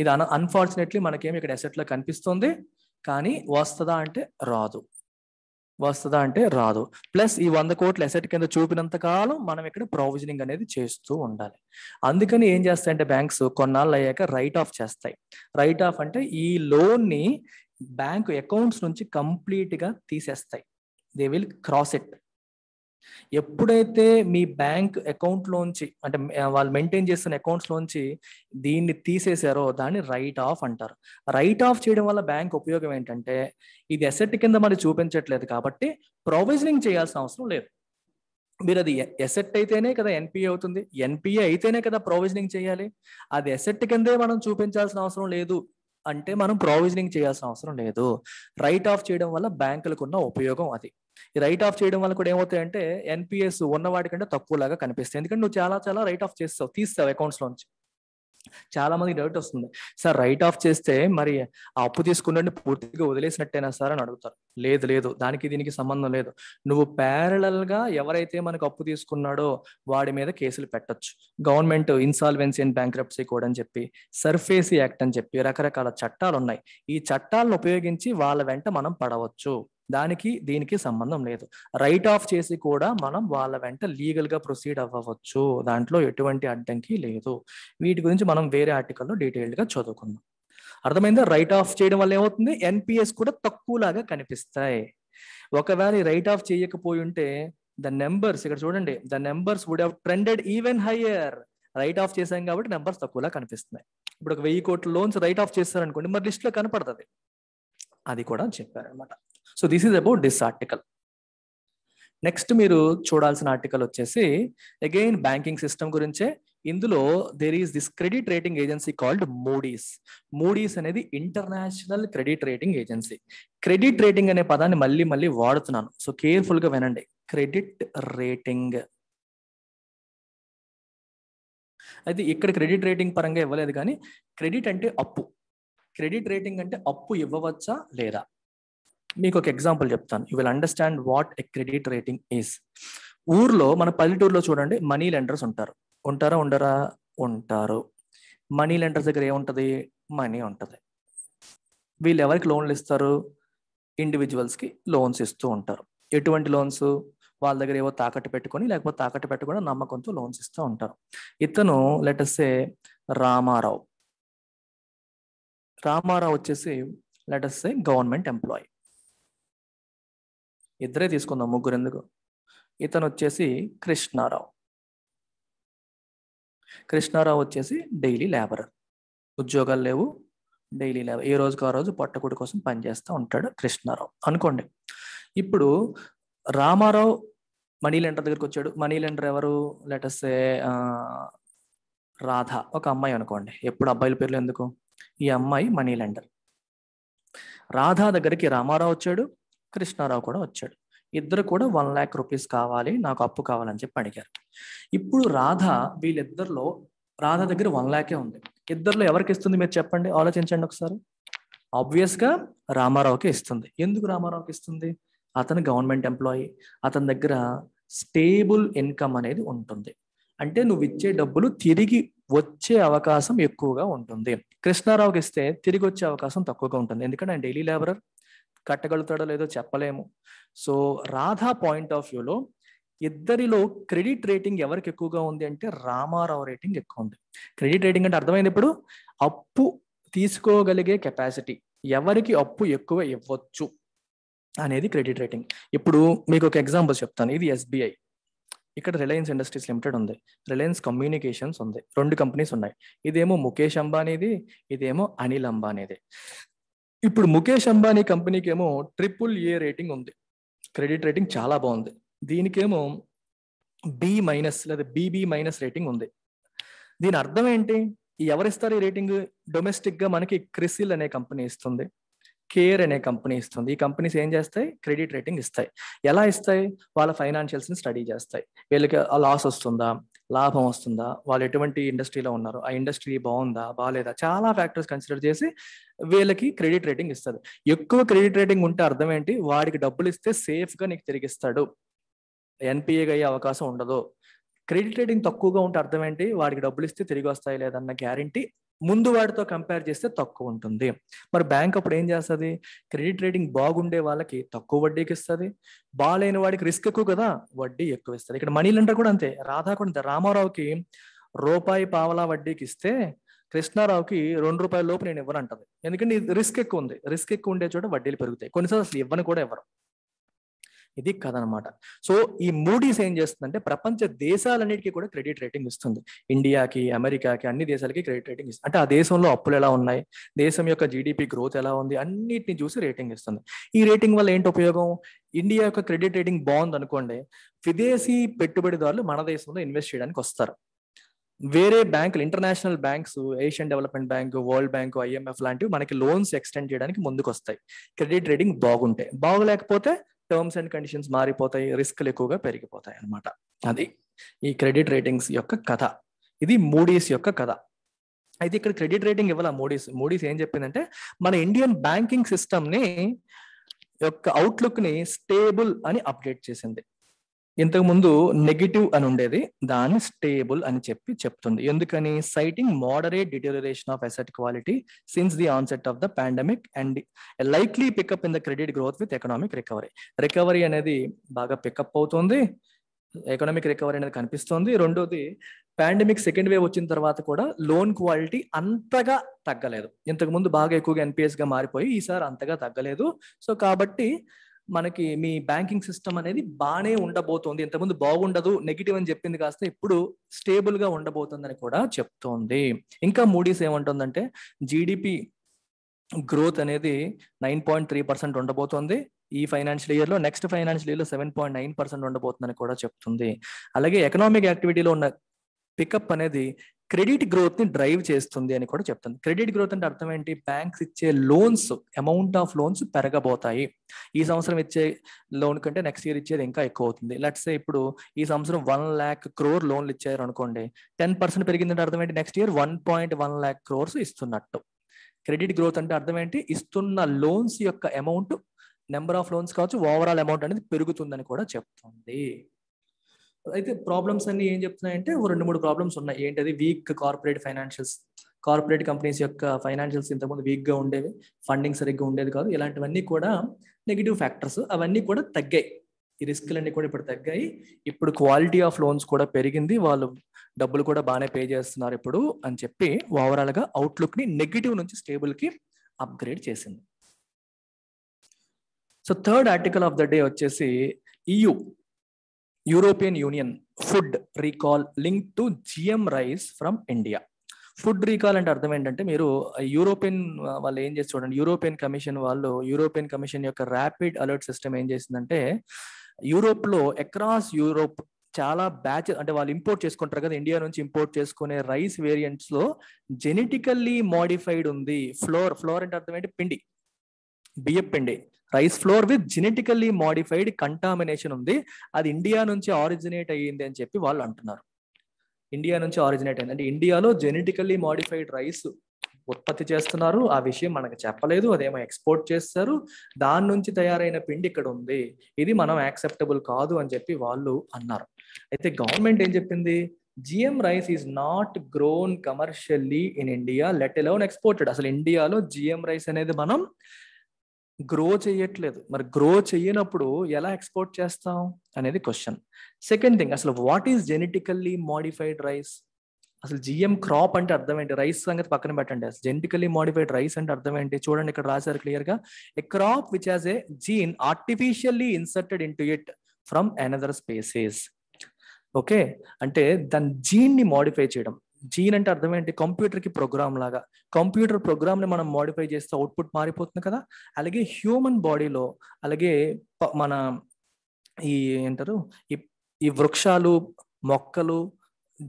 ఇది అన్ అన్ఫార్చునేట్లీ మనకేమి ఇక్కడ అసెట్లో కనిపిస్తుంది కానీ వస్తుందా అంటే రాదు వస్తుందా అంటే రాదు ప్లస్ ఈ వంద కోట్ల ఎసెట్ కింద చూపినంత కాలం మనం ఇక్కడ ప్రొవిజనింగ్ అనేది చేస్తూ ఉండాలి అందుకని ఏం చేస్తాయంటే బ్యాంక్స్ కొన్నాళ్ళు అయ్యాక రైట్ ఆఫ్ చేస్తాయి రైట్ ఆఫ్ అంటే ఈ లోన్ని బ్యాంకు అకౌంట్స్ నుంచి కంప్లీట్గా తీసేస్తాయి దే విల్ క్రాస్ ఇట్ ఎప్పుడైతే మీ బ్యాంక్ అకౌంట్లోంచి అంటే వాళ్ళు మెయింటైన్ చేస్తున్న అకౌంట్స్లోంచి దీన్ని తీసేశారో దాన్ని రైట్ ఆఫ్ అంటారు రైట్ ఆఫ్ చేయడం వల్ల బ్యాంక్ ఉపయోగం ఏంటంటే ఇది ఎసెట్ కింద మరి చూపించట్లేదు కాబట్టి ప్రొవిజనింగ్ చేయాల్సిన అవసరం లేదు మీరు అది ఎసెట్ అయితేనే కదా ఎన్పిఏ అవుతుంది ఎన్పిఏ అయితేనే కదా ప్రొవిజనింగ్ చేయాలి అది ఎసెట్ కిందే మనం చూపించాల్సిన అవసరం లేదు అంటే మనం ప్రావిజనింగ్ చేయాల్సిన అవసరం లేదు రైట్ ఆఫ్ చేయడం వల్ల బ్యాంకులకు ఉన్న ఉపయోగం అది ఈ రైట్ ఆఫ్ చేయడం వల్ల కూడా ఏమవుతాయంటే ఎన్పిఎస్ ఉన్న వాటికంటే తక్కువలాగా కనిపిస్తాయి ఎందుకంటే నువ్వు చాలా చాలా రైట్ ఆఫ్ చేస్తావు తీస్తావు అకౌంట్స్ నుంచి చాలా మంది డౌట్ వస్తుంది సార్ రైట్ ఆఫ్ చేస్తే మరి ఆ అప్పు తీసుకున్నట్టు పూర్తిగా వదిలేసినట్టేనా సార్ అని అడుగుతారు లేదు లేదు దానికి దీనికి సంబంధం లేదు నువ్వు ప్యారలల్ గా ఎవరైతే మనకు అప్పు తీసుకున్నాడో వాడి మీద కేసులు పెట్టొచ్చు government insolvency and bankruptcy code అని చెప్పి సర్ఫేసీ యాక్ట్ అని చెప్పి రకరకాల చట్టాలు ఉన్నాయి ఈ చట్టాలను ఉపయోగించి వాళ్ళ వెంట మనం పడవచ్చు దానికి దీనికి సంబంధం లేదు రైట్ ఆఫ్ చేసి కూడా మనం వాళ్ళ వెంట లీగల్గా ప్రొసీడ్ అవ్వవచ్చు దాంట్లో ఎటువంటి అడ్డంకి లేదు వీటి గురించి మనం వేరే ఆర్టికల్లో గా చదువుకుందాం అర్థమైందా రైట్ ఆఫ్ చేయడం వల్ల ఏమవుతుంది ఎన్పిఎస్ కూడా తక్కువలాగా కనిపిస్తాయి ఒకవేళ రైట్ ఆఫ్ చేయకపోయి ఉంటే ద నెంబర్స్ ఇక్కడ చూడండి the numbers would have trended even higher write off చేశాం కాబట్టి నెంబర్స్ తక్కువలా కనిపిస్తున్నాయి ఇప్పుడు ఒక వెయ్యి కోట్ల లోన్స్ రైట్ ఆఫ్ చేస్తారనుకోండి మరి లిస్ట్లో కనపడుతుంది అది కూడా చెప్పారనమాట so this is about this article next మీరు చూడాల్సిన ఆర్టికల్ వచ్చేసి అగైన్ బ్యాంకింగ్ సిస్టమ్ గురించే ఇందులో there is this credit rating agency called Moody's Moody's అనేది international credit rating agency credit rating అనే పదాన్ని మళ్ళీ మళ్ళీ వాడుతున్నాను సో కేర్ఫుల్గా వినండి క్రెడిట్ రేటింగ్ అయితే ఇక్కడ క్రెడిట్ రేటింగ్ పరంగా ఇవ్వలేదు కానీ క్రెడిట్ అంటే అప్పు క్రెడిట్ రేటింగ్ అంటే అప్పు ఇవ్వవచ్చా లేదా మీకు ఒక ఎగ్జాంపుల్ చెప్తాను you will understand what a credit rating is ఊర్లో మన పల్లెటూరులో చూడండి మనీ లెండర్స్ ఉంటారు ఉంటారా ఉండరా ఉంటారు మనీ లెండర్స్ దగ్గర ఏముంటుంది మనీ ఉంటుంది వీళ్ళు ఎవరికి లోన్లు ఇస్తారు ఇండివిజువల్స్కి లోన్స్ ఇస్తూ ఉంటారు ఎటువంటి లోన్స్ వాళ్ళ దగ్గర ఏవో తాకట్టు పెట్టుకొని లేకపోతే తాకట్టు పెట్టుకొని నమ్మకంతో లోన్స్ ఇస్తూ ఉంటారు ఇతను లెటస్సే రామారావు రామారావు వచ్చేసి లెటస్సే గవర్నమెంట్ ఎంప్లాయీ ఇద్దరే తీసుకుందాం ముగ్గురు ఎందుకు ఇతను వచ్చేసి కృష్ణారావు కృష్ణారావు వచ్చేసి డైలీ లేబరర్ ఉద్యోగాలు లేవు డైలీ లేబర్ ఏ రోజుకు ఆ రోజు పట్టకుడి కోసం పనిచేస్తూ ఉంటాడు కృష్ణారావు అనుకోండి ఇప్పుడు రామారావు మనీ లెండర్ దగ్గరికి వచ్చాడు మనీ లెండర్ ఎవరు లెటర్సే రాధ ఒక అమ్మాయి అనుకోండి ఎప్పుడు అబ్బాయిల పేర్లు ఎందుకు ఈ అమ్మాయి మనీ లెండర్ రాధా దగ్గరికి రామారావు వచ్చాడు కృష్ణారావు కూడా వచ్చాడు ఇద్దరు కూడా వన్ ల్యాక్ రూపీస్ కావాలి నాకు అప్పు కావాలని చెప్పి అడిగారు ఇప్పుడు రాధ వీళ్ళిద్దరిలో రాధ దగ్గర వన్ ల్యాకే ఉంది ఇద్దరిలో ఎవరికి ఇస్తుంది మీరు చెప్పండి ఆలోచించండి ఒకసారి ఆబ్వియస్గా రామారావుకి ఇస్తుంది ఎందుకు రామారావుకి ఇస్తుంది అతను గవర్నమెంట్ ఎంప్లాయీ అతని దగ్గర స్టేబుల్ ఇన్కమ్ అనేది ఉంటుంది అంటే నువ్వు ఇచ్చే డబ్బులు తిరిగి వచ్చే అవకాశం ఎక్కువగా ఉంటుంది కృష్ణారావుకి ఇస్తే తిరిగి వచ్చే అవకాశం తక్కువగా ఉంటుంది ఎందుకంటే ఆయన డైలీ లేబరర్ కట్టగలుగుతాడో లేదో చెప్పలేము సో రాధా పాయింట్ ఆఫ్ వ్యూలో ఇద్దరిలో క్రెడిట్ రేటింగ్ ఎవరికి ఎక్కువగా ఉంది అంటే రామారావు రేటింగ్ ఎక్కువ ఉంది క్రెడిట్ రేటింగ్ అంటే అర్థమైంది ఇప్పుడు అప్పు తీసుకోగలిగే కెపాసిటీ ఎవరికి అప్పు ఎక్కువ ఇవ్వచ్చు అనేది క్రెడిట్ రేటింగ్ ఇప్పుడు మీకు ఒక ఎగ్జాంపుల్ చెప్తాను ఇది ఎస్బీఐ ఇక్కడ రిలయన్స్ ఇండస్ట్రీస్ లిమిటెడ్ ఉంది రిలయన్స్ కమ్యూనికేషన్స్ ఉంది రెండు కంపెనీస్ ఉన్నాయి ఇదేమో ముఖేష్ అంబానీది ఇదేమో అనిల్ అంబానీది ఇప్పుడు ముఖేష్ అంబానీ కంపెనీకి ఏమో ట్రిపుల్ ఏ రేటింగ్ ఉంది క్రెడిట్ రేటింగ్ చాలా బాగుంది దీనికేమో బి మైనస్ లేదా బీబీ మైనస్ రేటింగ్ ఉంది దీని అర్థం ఏంటి ఎవరిస్తారు ఈ రేటింగ్ డొమెస్టిక్ గా మనకి క్రిసిల్ అనే కంపెనీ ఇస్తుంది కేర్ అనే కంపెనీ ఇస్తుంది ఈ కంపెనీస్ ఏం చేస్తాయి క్రెడిట్ రేటింగ్ ఇస్తాయి ఎలా ఇస్తాయి వాళ్ళ ఫైనాన్షియల్స్ని స్టడీ చేస్తాయి వీళ్ళకి లాస్ వస్తుందా లాభం వస్తుందా వాళ్ళు ఎటువంటి ఇండస్ట్రీలో ఉన్నారు ఆ ఇండస్ట్రీ బాగుందా బాగాలేదా చాలా ఫ్యాక్టర్స్ కన్సిడర్ చేసి వీళ్ళకి క్రెడిట్ రేటింగ్ ఇస్తుంది ఎక్కువ క్రెడిట్ రేటింగ్ ఉంటే అర్థం ఏంటి వాడికి డబ్బులు ఇస్తే సేఫ్గా నీకు తిరిగిస్తాడు ఎన్పిఏగా అయ్యే అవకాశం ఉండదు క్రెడిట్ రేటింగ్ తక్కువగా ఉంటే అర్థం ఏంటి వాడికి డబ్బులు ఇస్తే తిరిగి వస్తాయి లేదన్న గ్యారంటీ ముందు వాటితో కంపేర్ చేస్తే తక్కువ ఉంటుంది మరి బ్యాంక్ అప్పుడు ఏం చేస్తుంది క్రెడిట్ రేటింగ్ బాగుండే వాళ్ళకి తక్కువ వడ్డీకి ఇస్తుంది బాగాలేని వాడికి రిస్క్ ఎక్కువ కదా వడ్డీ ఎక్కువ ఇస్తుంది ఇక్కడ మనీ లెండర్ కూడా అంతే రాధాకుండా రామారావుకి రూపాయి పావలా వడ్డీకి ఇస్తే కృష్ణారావుకి రెండు రూపాయల లోపు నేను ఇవ్వను అంటది ఎందుకంటే రిస్క్ ఎక్కువ ఉంది రిస్క్ ఎక్కువ ఉండే చోట వడ్డీలు పెరుగుతాయి కొన్నిసార్లు అసలు ఇవ్వను కూడా ఇవ్వరు ఇది కథనమాట సో ఈ మూడీస్ ఏం చేస్తుందంటే ప్రపంచ దేశాలన్నిటికీ కూడా క్రెడిట్ రేటింగ్ ఇస్తుంది ఇండియాకి అమెరికాకి అన్ని దేశాలకి క్రెడిట్ రేటింగ్ ఇస్తుంది అంటే ఆ దేశంలో అప్పులు ఎలా ఉన్నాయి దేశం యొక్క జీడిపి గ్రోత్ ఎలా ఉంది అన్నిటిని చూసి రేటింగ్ ఇస్తుంది ఈ రేటింగ్ వల్ల ఏంటి ఉపయోగం ఇండియా యొక్క క్రెడిట్ రేటింగ్ బాగుంది అనుకోండి విదేశీ పెట్టుబడిదారులు మన దేశంలో ఇన్వెస్ట్ చేయడానికి వస్తారు వేరే బ్యాంకులు international banks Asian Development Bank World Bank IMF లాంటివి మనకి లోన్స్ ఎక్స్టెండ్ చేయడానికి ముందుకు వస్తాయి క్రెడిట్ రేటింగ్ బాగుంటాయి బాగలేకపోతే టర్మ్స్ అండ్ కండిషన్స్ మారిపోతాయి రిస్క్లు ఎక్కువగా పెరిగిపోతాయి అనమాట అది ఈ క్రెడిట్ రేటింగ్స్ యొక్క కథ ఇది మూడీస్ యొక్క కథ అయితే ఇక్కడ క్రెడిట్ రేటింగ్ ఇవ్వాల మూడీస్ మూడీస్ ఏం చెప్పిందంటే మన ఇండియన్ బ్యాంకింగ్ సిస్టమ్ని యొక్క అవుట్లుక్ ని స్టేబుల్ అని అప్డేట్ చేసింది ఇంతకుముందు నెగిటివ్ అని ఉండేది దాన్ని స్టేబుల్ అని చెప్పి చెప్తుంది ఎందుకని citing moderate deterioration of asset quality since the onset of the pandemic and likely pickup in the credit growth with economic recovery recovery అనేది బాగా పికప్ అవుతుంది ఎకనామిక్ రికవరీ అనేది కనిపిస్తుంది రెండోది పాండమిక్ సెకండ్ వేవ్ వచ్చిన తర్వాత కూడా లోన్ క్వాలిటీ అంతగా తగ్గలేదు ఇంతకుముందు బాగా ఎక్కువగా ఎన్పిఎస్గా మారిపోయి ఈసారి అంతగా తగ్గలేదు సో కాబట్టి మనకి మీ బ్యాంకింగ్ సిస్టమ్ అనేది బాగానే ఉండబోతోంది ఇంతకుముందు బాగుండదు నెగిటివ్ అని చెప్పింది కాస్త ఇప్పుడు స్టేబుల్ గా ఉండబోతుందని కూడా చెప్తోంది ఇంకా మూడీస్ ఏమంటుందంటే జీడిపి గ్రోత్ అనేది నైన్ పాయింట్ త్రీ పర్సెంట్ ఉండబోతోంది ఈ ఫైనాన్షియల్ ఇయర్ లో నెక్స్ట్ ఫైనాన్షియల్ ఇయర్ లో సెవెన్ పాయింట్ నైన్ పర్సెంట్ ఉండబోతుందని కూడా చెప్తుంది అలాగే ఎకనామిక్ యాక్టివిటీలో ఉన్న పికప్ అనేది క్రెడిట్ గ్రోత్ ని డ్రైవ్ చేస్తుంది అని కూడా చెప్తుంది క్రెడిట్ గ్రోత్ అంటే అర్థం ఏంటి బ్యాంక్స్ ఇచ్చే లోన్స్ అమౌంట్ ఆఫ్ లోన్స్ పెరగబోతాయి ఈ సంవత్సరం ఇచ్చే లోన్ కంటే నెక్స్ట్ ఇయర్ ఇచ్చేది ఇంకా ఎక్కువ అవుతుంది లెట్స్ ఇప్పుడు ఈ సంవత్సరం వన్ ల్యాక్ క్రోర్ లోన్లు ఇచ్చారు అనుకోండి టెన్ పర్సెంట్ పెరిగిందంటే అర్థం ఏంటి next year one point one lakh crores ఇస్తున్నట్టు క్రెడిట్ గ్రోత్ అంటే అర్థం ఏంటి ఇస్తున్న లోన్స్ యొక్క అమౌంట్ నెంబర్ ఆఫ్ లోన్స్ కావచ్చు ఓవరాల్ అమౌంట్ అనేది పెరుగుతుందని కూడా చెప్తుంది అయితే ప్రాబ్లమ్స్ అన్ని ఏం చెప్తున్నాయంటే రెండు మూడు ప్రాబ్లమ్స్ ఉన్నాయి ఏంటది weak corporate financials corporate companies యొక్క ఫైనాన్షియల్స్ ఇంతకుముందు వీక్గా ఉండేవి ఫండింగ్ సరిగ్గా ఉండేది కాదు ఇలాంటివన్నీ కూడా నెగిటివ్ ఫ్యాక్టర్స్ అవన్నీ కూడా తగ్గాయి ఈ రిస్క్లన్నీ కూడా ఇప్పుడు తగ్గాయి ఇప్పుడు క్వాలిటీ ఆఫ్ లోన్స్ కూడా పెరిగింది వాళ్ళు డబ్బులు కూడా బాగానే పే చేస్తున్నారు ఇప్పుడు అని చెప్పి ఓవరాల్గా అవుట్లుక్ని నెగిటివ్ నుంచి స్టేబుల్కి అప్గ్రేడ్ చేసింది so third article of the day వచ్చేసి EU e European Union food recall link to GM rice from India food recall అంటే అర్థం ఏంటంటే మీరు యూరోపియన్ వాళ్ళు ఏం చేసి చూడండి యూరోపియన్ కమిషన్ వాళ్ళు యూరోపియన్ కమిషన్ యొక్క ర్యాపిడ్ అలర్ట్ సిస్టమ్ ఏం చేసిందంటే యూరోప్ లో అక్రాస్ యూరోప్ చాలా బ్యాచ్ అంటే వాళ్ళు ఇంపోర్ట్ చేసుకుంటారు కదా ఇండియా నుంచి ఇంపోర్ట్ చేసుకునే రైస్ వేరియంట్స్ లో జెనెటికల్లీ మోడిఫైడ్ ఉంది ఫ్లోర్ ఫ్లోర్ అంటే అర్థం ఏంటి పిండి బియ్యం పిండి rice flour with genetically modified contamination ఉంది అది ఇండియా నుంచి ఆరిజినేట్ అయ్యింది అని చెప్పి వాళ్ళు అంటున్నారు ఇండియా నుంచి ఆరిజినేట్ అయింది అంటే ఇండియాలో జెనెటికల్లీ మోడిఫైడ్ రైస్ ఉత్పత్తి చేస్తున్నారు ఆ విషయం మనకు చెప్పలేదు అదేమో ఎక్స్పోర్ట్ చేస్తారు దాని నుంచి తయారైన పిండి ఇక్కడ ఉంది ఇది మనం యాక్సెప్టబుల్ కాదు అని చెప్పి వాళ్ళు అన్నారు అయితే గవర్నమెంట్ ఏం చెప్పింది GM rice is not grown commercially in India let alone exported అసలు ఇండియాలో జిఎం రైస్ అనేది మనం గ్రో చేయట్లేదు మరి గ్రో చేయనప్పుడు ఎలా ఎక్స్పోర్ట్ చేస్తాం అనేది క్వశ్చన్ సెకండ్ థింగ్ అసలు what is genetically modified rice అసలు జిఎం క్రాప్ అంటే అర్థం ఏంటి రైస్ సంగతి పక్కన పెట్టండి అసలు జెనెటికల్లీ మోడిఫైడ్ రైస్ అంటే అర్థం ఏంటి చూడండి ఇక్కడ రాశారు క్లియర్ గా a crop which has a gene artificially inserted in it from another species okay అంటే దాని జీన్ ని మోడిఫై చేయడం జీన్ అంటే అర్థం ఏంటి కంప్యూటర్కి ప్రోగ్రామ్ లాగా కంప్యూటర్ ప్రోగ్రామ్ని మనం మోడిఫై చేస్తే అవుట్పుట్ మారిపోతుంది కదా అలాగే హ్యూమన్ బాడీలో అలాగే మన ఈ ఏంటారు ఈ ఈ వృక్షాలు మొక్కలు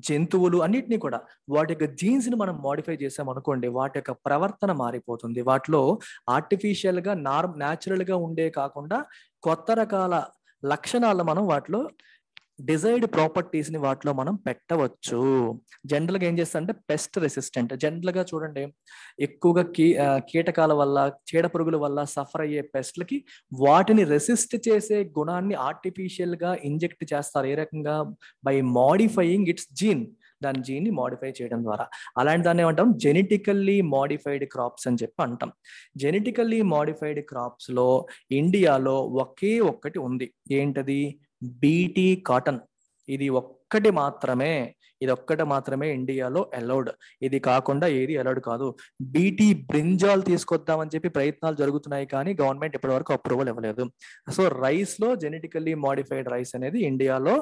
జంతువులు అన్నిటినీ కూడా వాటి యొక్క జీన్స్ని మనం మోడిఫై చేసాం అనుకోండి వాటి యొక్క ప్రవర్తన మారిపోతుంది వాటిలో ఆర్టిఫిషియల్గా నార్ గా ఉండే కాకుండా కొత్త రకాల లక్షణాలు మనం వాటిలో డిజైర్డ్ ని వాటిలో మనం పెట్టవచ్చు జనరల్గా ఏం చేస్తా అంటే పెస్ట్ రెసిస్టెంట్ జనరల్ గా చూడండి ఎక్కువగా కీ కీటకాల వల్ల చీడ పురుగుల వల్ల సఫర్ అయ్యే పెస్ట్లకి వాటిని రెసిస్ట్ చేసే గుణాన్ని ఆర్టిఫిషియల్ గా ఇంజెక్ట్ చేస్తారు ఏ రకంగా బై మాడిఫైయింగ్ ఇట్స్ జీన్ దాని జీన్ని మాడిఫై చేయడం ద్వారా అలాంటి దాన్ని ఏమంటాం జెనెటికల్లీ మాడిఫైడ్ క్రాప్స్ అని చెప్పి అంటాం జెనెటికల్లీ మాడిఫైడ్ క్రాప్స్ లో ఇండియాలో ఒకే ఒక్కటి ఉంది ఏంటది బీటీ కాటన్ ఇది ఒక్కటి మాత్రమే ఇది ఒక్కటి మాత్రమే ఇండియాలో అలౌడ్ ఇది కాకుండా ఏది అలౌడ్ కాదు బీటీ బ్రింజాల్ తీసుకొద్దామని చెప్పి ప్రయత్నాలు జరుగుతున్నాయి కానీ గవర్నమెంట్ ఇప్పటి వరకు అప్రూవల్ ఇవ్వలేదు సో రైస్ లో జెనెటికల్లీ మాడిఫైడ్ రైస్ అనేది ఇండియాలో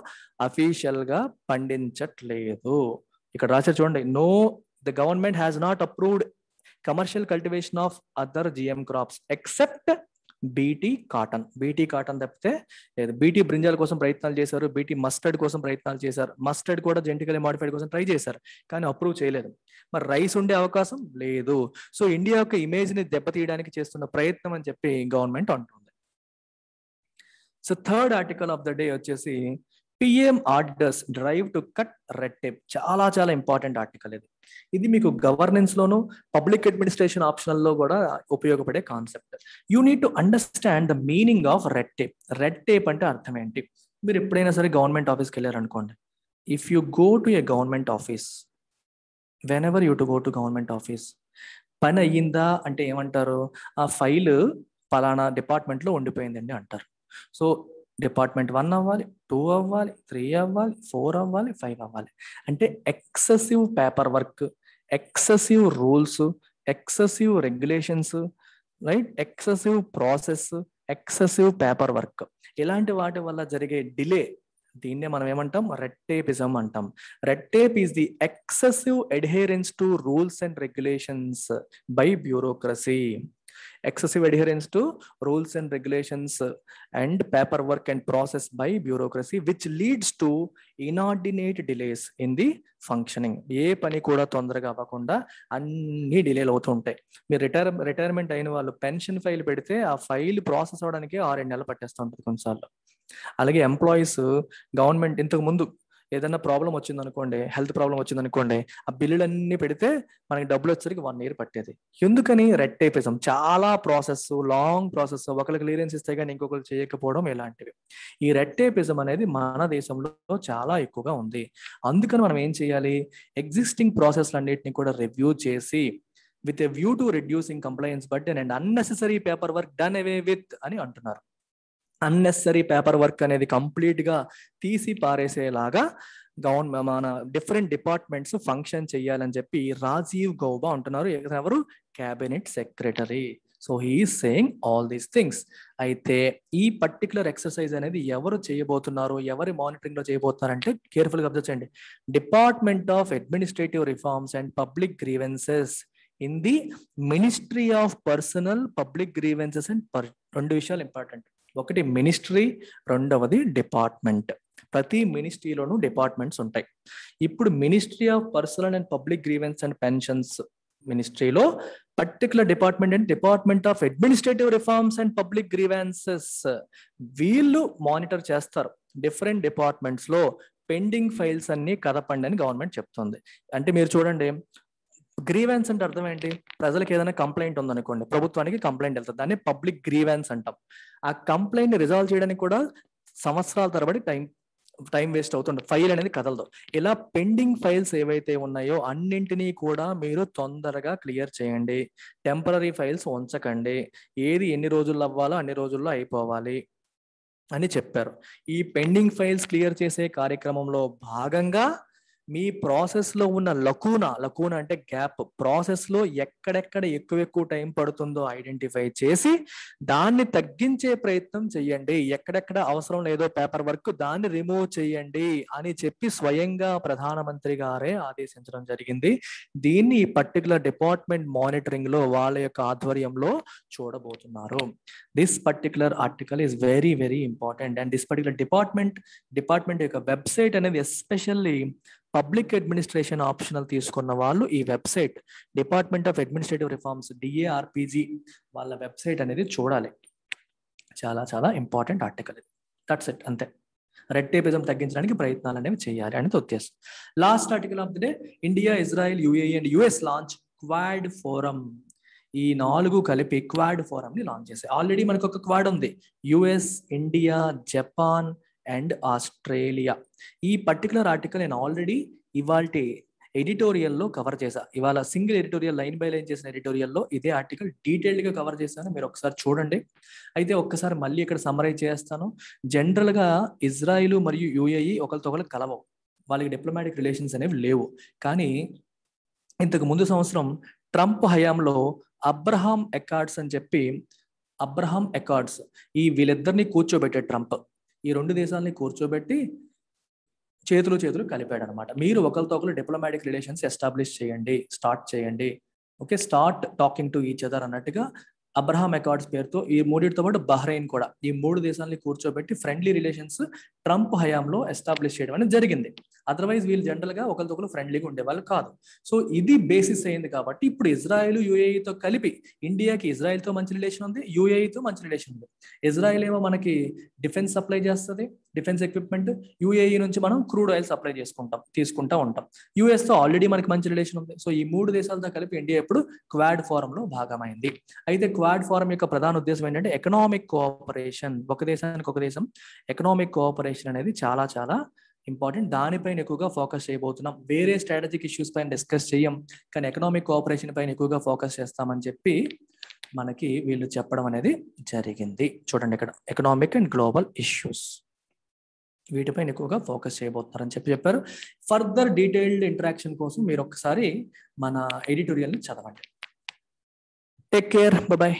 అఫీషియల్ గా పండించట్లేదు ఇక్కడ రాసే చూడండి no the government has not approved commercial cultivation of other GM crops except Bt cotton Bt cotton తప్పితే లేదు బీటీ బ్రింజాల కోసం ప్రయత్నాలు చేశారు బీటీ మస్టర్డ్ కోసం ప్రయత్నాలు చేశారు మస్టర్డ్ కూడా జెంటికలీ మాడిఫైడ్ కోసం ట్రై చేశారు కానీ అప్రూవ్ చేయలేదు మరి రైస్ ఉండే అవకాశం లేదు సో ఇండియా యొక్క ఇమేజ్ని దెబ్బతీయడానికి చేస్తున్న ప్రయత్నం అని చెప్పి గవర్నమెంట్ అంటుంది so third article of the day వచ్చేసి PM orders drive to cut red tape చాలా చాలా ఇంపార్టెంట్ ఆర్టికల్ ఇది ఇది మీకు గవర్నెన్స్ లోను పబ్లిక్ అడ్మినిస్ట్రేషన్ లో కూడా ఉపయోగపడే concept you need to understand the meaning of red tape red tape అంటే అర్థం ఏంటి మీరు ఎప్పుడైనా సరే గవర్నమెంట్ ఆఫీస్కి వెళ్ళారనుకోండి if you go to a government office whenever you to go to government office పని అయ్యిందా అంటే ఏమంటారు ఆ ఫైల్ పలానా డిపార్ట్మెంట్లో ఉండిపోయిందండి అంటారు సో డిపార్ట్మెంట్ వన్ అవ్వాలి టూ అవ్వాలి త్రీ అవ్వాలి ఫోర్ అవ్వాలి ఫైవ్ అవ్వాలి అంటే excessive paper work excessive rules excessive regulations right excessive process excessive paper work ఇలాంటి వాటి వల్ల జరిగే డిలే దీన్నే మనం ఏమంటాం రెట్టేపిజం అంటాం red tape is the excessive adherence to rules and regulations by bureaucracy excessive adherence to rules and regulations and paper work and process by bureaucracy which leads to inordinate delays in the functioning ఏ పని కూడా తొందరగా అవ్వకుండా అన్ని డిలేలు అవుతుంటాయి మీరు retire retirement అయిన వాళ్ళు పెన్షన్ ఫైల్ పెడితే ఆ ఫైల్ ప్రాసెస్ అవడానికి ఆరు నెలలు పట్టేస్తూ ఉంటుంది కొన్నిసార్లు అలాగే ఎంప్లాయీస్ గవర్నమెంట్ ఇంతకు ముందు ఏదైనా ప్రాబ్లం వచ్చింది అనుకోండి హెల్త్ ప్రాబ్లం వచ్చింది అనుకోండి ఆ బిల్లులన్నీ పెడితే మనకి డబ్బులు వచ్చేసరికి వన్ ఇయర్ పట్టేది ఎందుకని రెడ్ టైపిజం చాలా ప్రాసెస్ లాంగ్ ప్రాసెస్ ఒకరికి క్లియరెన్స్ ఇస్తే కానీ ఇంకొకరు చేయకపోవడం ఇలాంటివి ఈ రెడ్ టైపిజం అనేది మన దేశంలో చాలా ఎక్కువగా ఉంది అందుకని మనం ఏం చేయాలి ఎగ్జిస్టింగ్ ప్రాసెస్లన్నిటిని కూడా రివ్యూ చేసి with a view to reducing compliance but and unnecessary paper work done away with అని అంటున్నారు అన్నెసరీ పేపర్ వర్క్ అనేది కంప్లీట్ గా తీసి పారేసేలాగా గవర్నమెంట్ మన డిఫరెంట్ డిపార్ట్మెంట్స్ ఫంక్షన్ చేయాలని చెప్పి రాజీవ్ గౌబా అంటున్నారు ఎవరు cabinet secretary so he saying all these things అయితే ఈ పర్టికులర్ ఎక్సర్సైజ్ అనేది ఎవరు చేయబోతున్నారు ఎవరి మానిటరింగ్ లో చేయబోతున్నారంటే కేర్ఫుల్ గా అబ్జర్వ్ చేయండి department of administrative reforms and public grievances in the ministry of personnel public grievances and రెండు విషయాలు ఇంపార్టెంట్ ఒకటి మినిస్ట్రీ రెండవది డిపార్ట్మెంట్ ప్రతి మినిస్ట్రీలోనూ డిపార్ట్మెంట్స్ ఉంటాయి ఇప్పుడు ministry of personnel and public grievance and pensions మినిస్ట్రీలో particular department and department of administrative reforms and public grievances వీళ్ళు monitor చేస్తారు డిఫరెంట్ డిపార్ట్మెంట్స్లో పెండింగ్ ఫైల్స్ అన్ని కదపండి అని గవర్నమెంట్ చెప్తుంది అంటే మీరు చూడండి గ్రీవెన్స్ అంటే అర్థం ఏంటి ప్రజలకు ఏదైనా కంప్లైంట్ ఉందనుకోండి ప్రభుత్వానికి కంప్లైంట్ వెళ్తుంది దాన్ని పబ్లిక్ గ్రీవెన్స్ అంటాం ఆ కంప్లైంట్ రిజాల్వ్ చేయడానికి కూడా సంవత్సరాల తరబడి టైం టైం వేస్ట్ అవుతుంటుంది ఫైల్ అనేది కదలదు ఇలా పెండింగ్ ఫైల్స్ ఏవైతే ఉన్నాయో అన్నింటినీ కూడా మీరు తొందరగా క్లియర్ చేయండి టెంపరీ ఫైల్స్ ఉంచకండి ఏది ఎన్ని రోజుల్లో అవ్వాలో అన్ని రోజుల్లో అయిపోవాలి అని చెప్పారు ఈ పెండింగ్ ఫైల్స్ క్లియర్ చేసే కార్యక్రమంలో భాగంగా మీ ప్రాసెస్లో ఉన్న లకూన లకూన అంటే గ్యాప్ ప్రాసెస్లో ఎక్కడెక్కడ ఎక్కువ ఎక్కువ టైం పడుతుందో ఐడెంటిఫై చేసి దాన్ని తగ్గించే ప్రయత్నం చేయండి ఎక్కడెక్కడ అవసరం లేదో పేపర్ వర్క్ దాన్ని రిమూవ్ చేయండి అని చెప్పి స్వయంగా ప్రధానమంత్రి గారే ఆదేశించడం జరిగింది దీన్ని ఈ పర్టికులర్ డిపార్ట్మెంట్ మానిటరింగ్ లో వాళ్ళ యొక్క ఆధ్వర్యంలో చూడబోతున్నారు this particular article is very very important and this particular department department యొక్క వెబ్సైట్ అనేది ఎస్పెషల్లీ పబ్లిక్ అడ్మినిస్ట్రేషన్ ఆప్షనల్ తీసుకున్న వాళ్ళు ఈ website department of administrative reforms DARPG వాళ్ళ వెబ్సైట్ అనేది చూడాలి చాలా చాలా ఇంపార్టెంట్ ఆర్టికల్ ఇది దట్స్ ఇట్ అంతే రెడ్ టేపిజం తగ్గించడానికి ప్రయత్నాలు అనేవి చేయాలి అనేది ఉద్దేశం last article of the day India Israel UAE and US launch quad forum ఈ నాలుగు కలిపి క్వాడ్ ని లాంచ్ చేశాయి ఆల్రెడీ మనకు ఒక క్వాడ్ ఉంది US India Japan and Australia ఈ పర్టికులర్ ఆర్టికల్ నేను ఆల్రెడీ ఇవాల్టి ఎడిటోరియల్లో కవర్ చేశా ఇవాళ single editorial line by line చేసిన ఎడిటోరియల్లో ఇదే ఆర్టికల్ డీటెయిల్డ్గా కవర్ చేశాను మీరు ఒకసారి చూడండి అయితే ఒక్కసారి మళ్ళీ ఇక్కడ సమరైజ్ చేస్తాను జనరల్గా ఇజ్రాయిల్ మరియు యూఏఈ ఒకరితో ఒకరు కలవవు వాళ్ళకి డిప్లొమాటిక్ రిలేషన్స్ అనేవి లేవు కానీ ఇంతకు ముందు సంవత్సరం ట్రంప్ హయాంలో అబ్రహాం ఎకార్డ్స్ అని చెప్పి అబ్రహాం ఎకార్డ్స్ ఈ వీళ్ళిద్దరిని కూర్చోబెట్టే ట్రంప్ ఈ రెండు దేశాలని కూర్చోబెట్టి చేతులు చేతులు కలిపాడు అనమాట మీరు ఒకరితో ఒకరు డిప్లొమాటిక్ రిలేషన్స్ ఎస్టాబ్లిష్ చేయండి స్టార్ట్ చేయండి okay start talking to each other అన్నట్టుగా అబ్రహాం అకార్డ్స్ పేరుతో ఈ మూడింటితో పాటు బహ్రెయిన్ కూడా ఈ మూడు దేశాలని కూర్చోబెట్టి ఫ్రెండ్లీ రిలేషన్స్ ట్రంప్ హయాంలో ఎస్టాబ్లిష్ చేయడం అనేది జరిగింది అదర్వైజ్ వీళ్ళు జనరల్గా ఒకరితో ఫ్రెండ్లీగా ఉండేవాళ్ళు కాదు సో ఇది బేసిస్ అయింది కాబట్టి ఇప్పుడు ఇజ్రాయెల్ యుఏఈతో e కలిపి ఇండియాకి ఇజ్రాయెల్తో మంచి రిలేషన్ ఉంది యుఏఈతో e మంచి రిలేషన్ ఉంది ఇజ్రాయెల్ ఏమో మనకి డిఫెన్స్ సప్లై చేస్తుంది డిఫెన్స్ ఎక్విప్మెంట్ యుఏఈ నుంచి మనం క్రూడ్ ఆయిల్ సప్లై చేసుకుంటాం తీసుకుంటా ఉంటాం యుఎస్తో ఆల్రెడీ మనకి మంచి రిలేషన్ ఉంది సో ఈ మూడు దేశాలతో కలిపి ఇండియా ఇప్పుడు క్వాడ్ ఫోరంలో భాగమైంది అయితే క్వాడ్ ఫోరం యొక్క ప్రధాన ఉద్దేశం ఏంటంటే ఎకనామిక్ కోఆపరేషన్ ఒక దేశానికి ఒక దేశం ఎకనామిక్ కోఆపరేషన్ అనేది చాలా చాలా ఇంపార్టెంట్ దానిపైన ఎక్కువగా ఫోకస్ చేయబోతున్నాం వేరే స్ట్రాటజిక్ ఇష్యూస్ పైన డిస్కస్ చేయం కానీ ఎకనామిక్ కోఆపరేషన్ పైన ఎక్కువగా ఫోకస్ చేస్తామని చెప్పి మనకి వీళ్ళు చెప్పడం అనేది జరిగింది చూడండి ఇక్కడ ఎకనామిక్ అండ్ గ్లోబల్ ఇష్యూస్ వీటిపైన ఎక్కువగా ఫోకస్ చేయబోతున్నారని చెప్పి చెప్పారు ఫర్దర్ డీటెయిల్డ్ ఇంటరాక్షన్ కోసం మీరు ఒకసారి మన ఎడిటోరియల్ని చదవండి టేక్ కేర్ బాయ్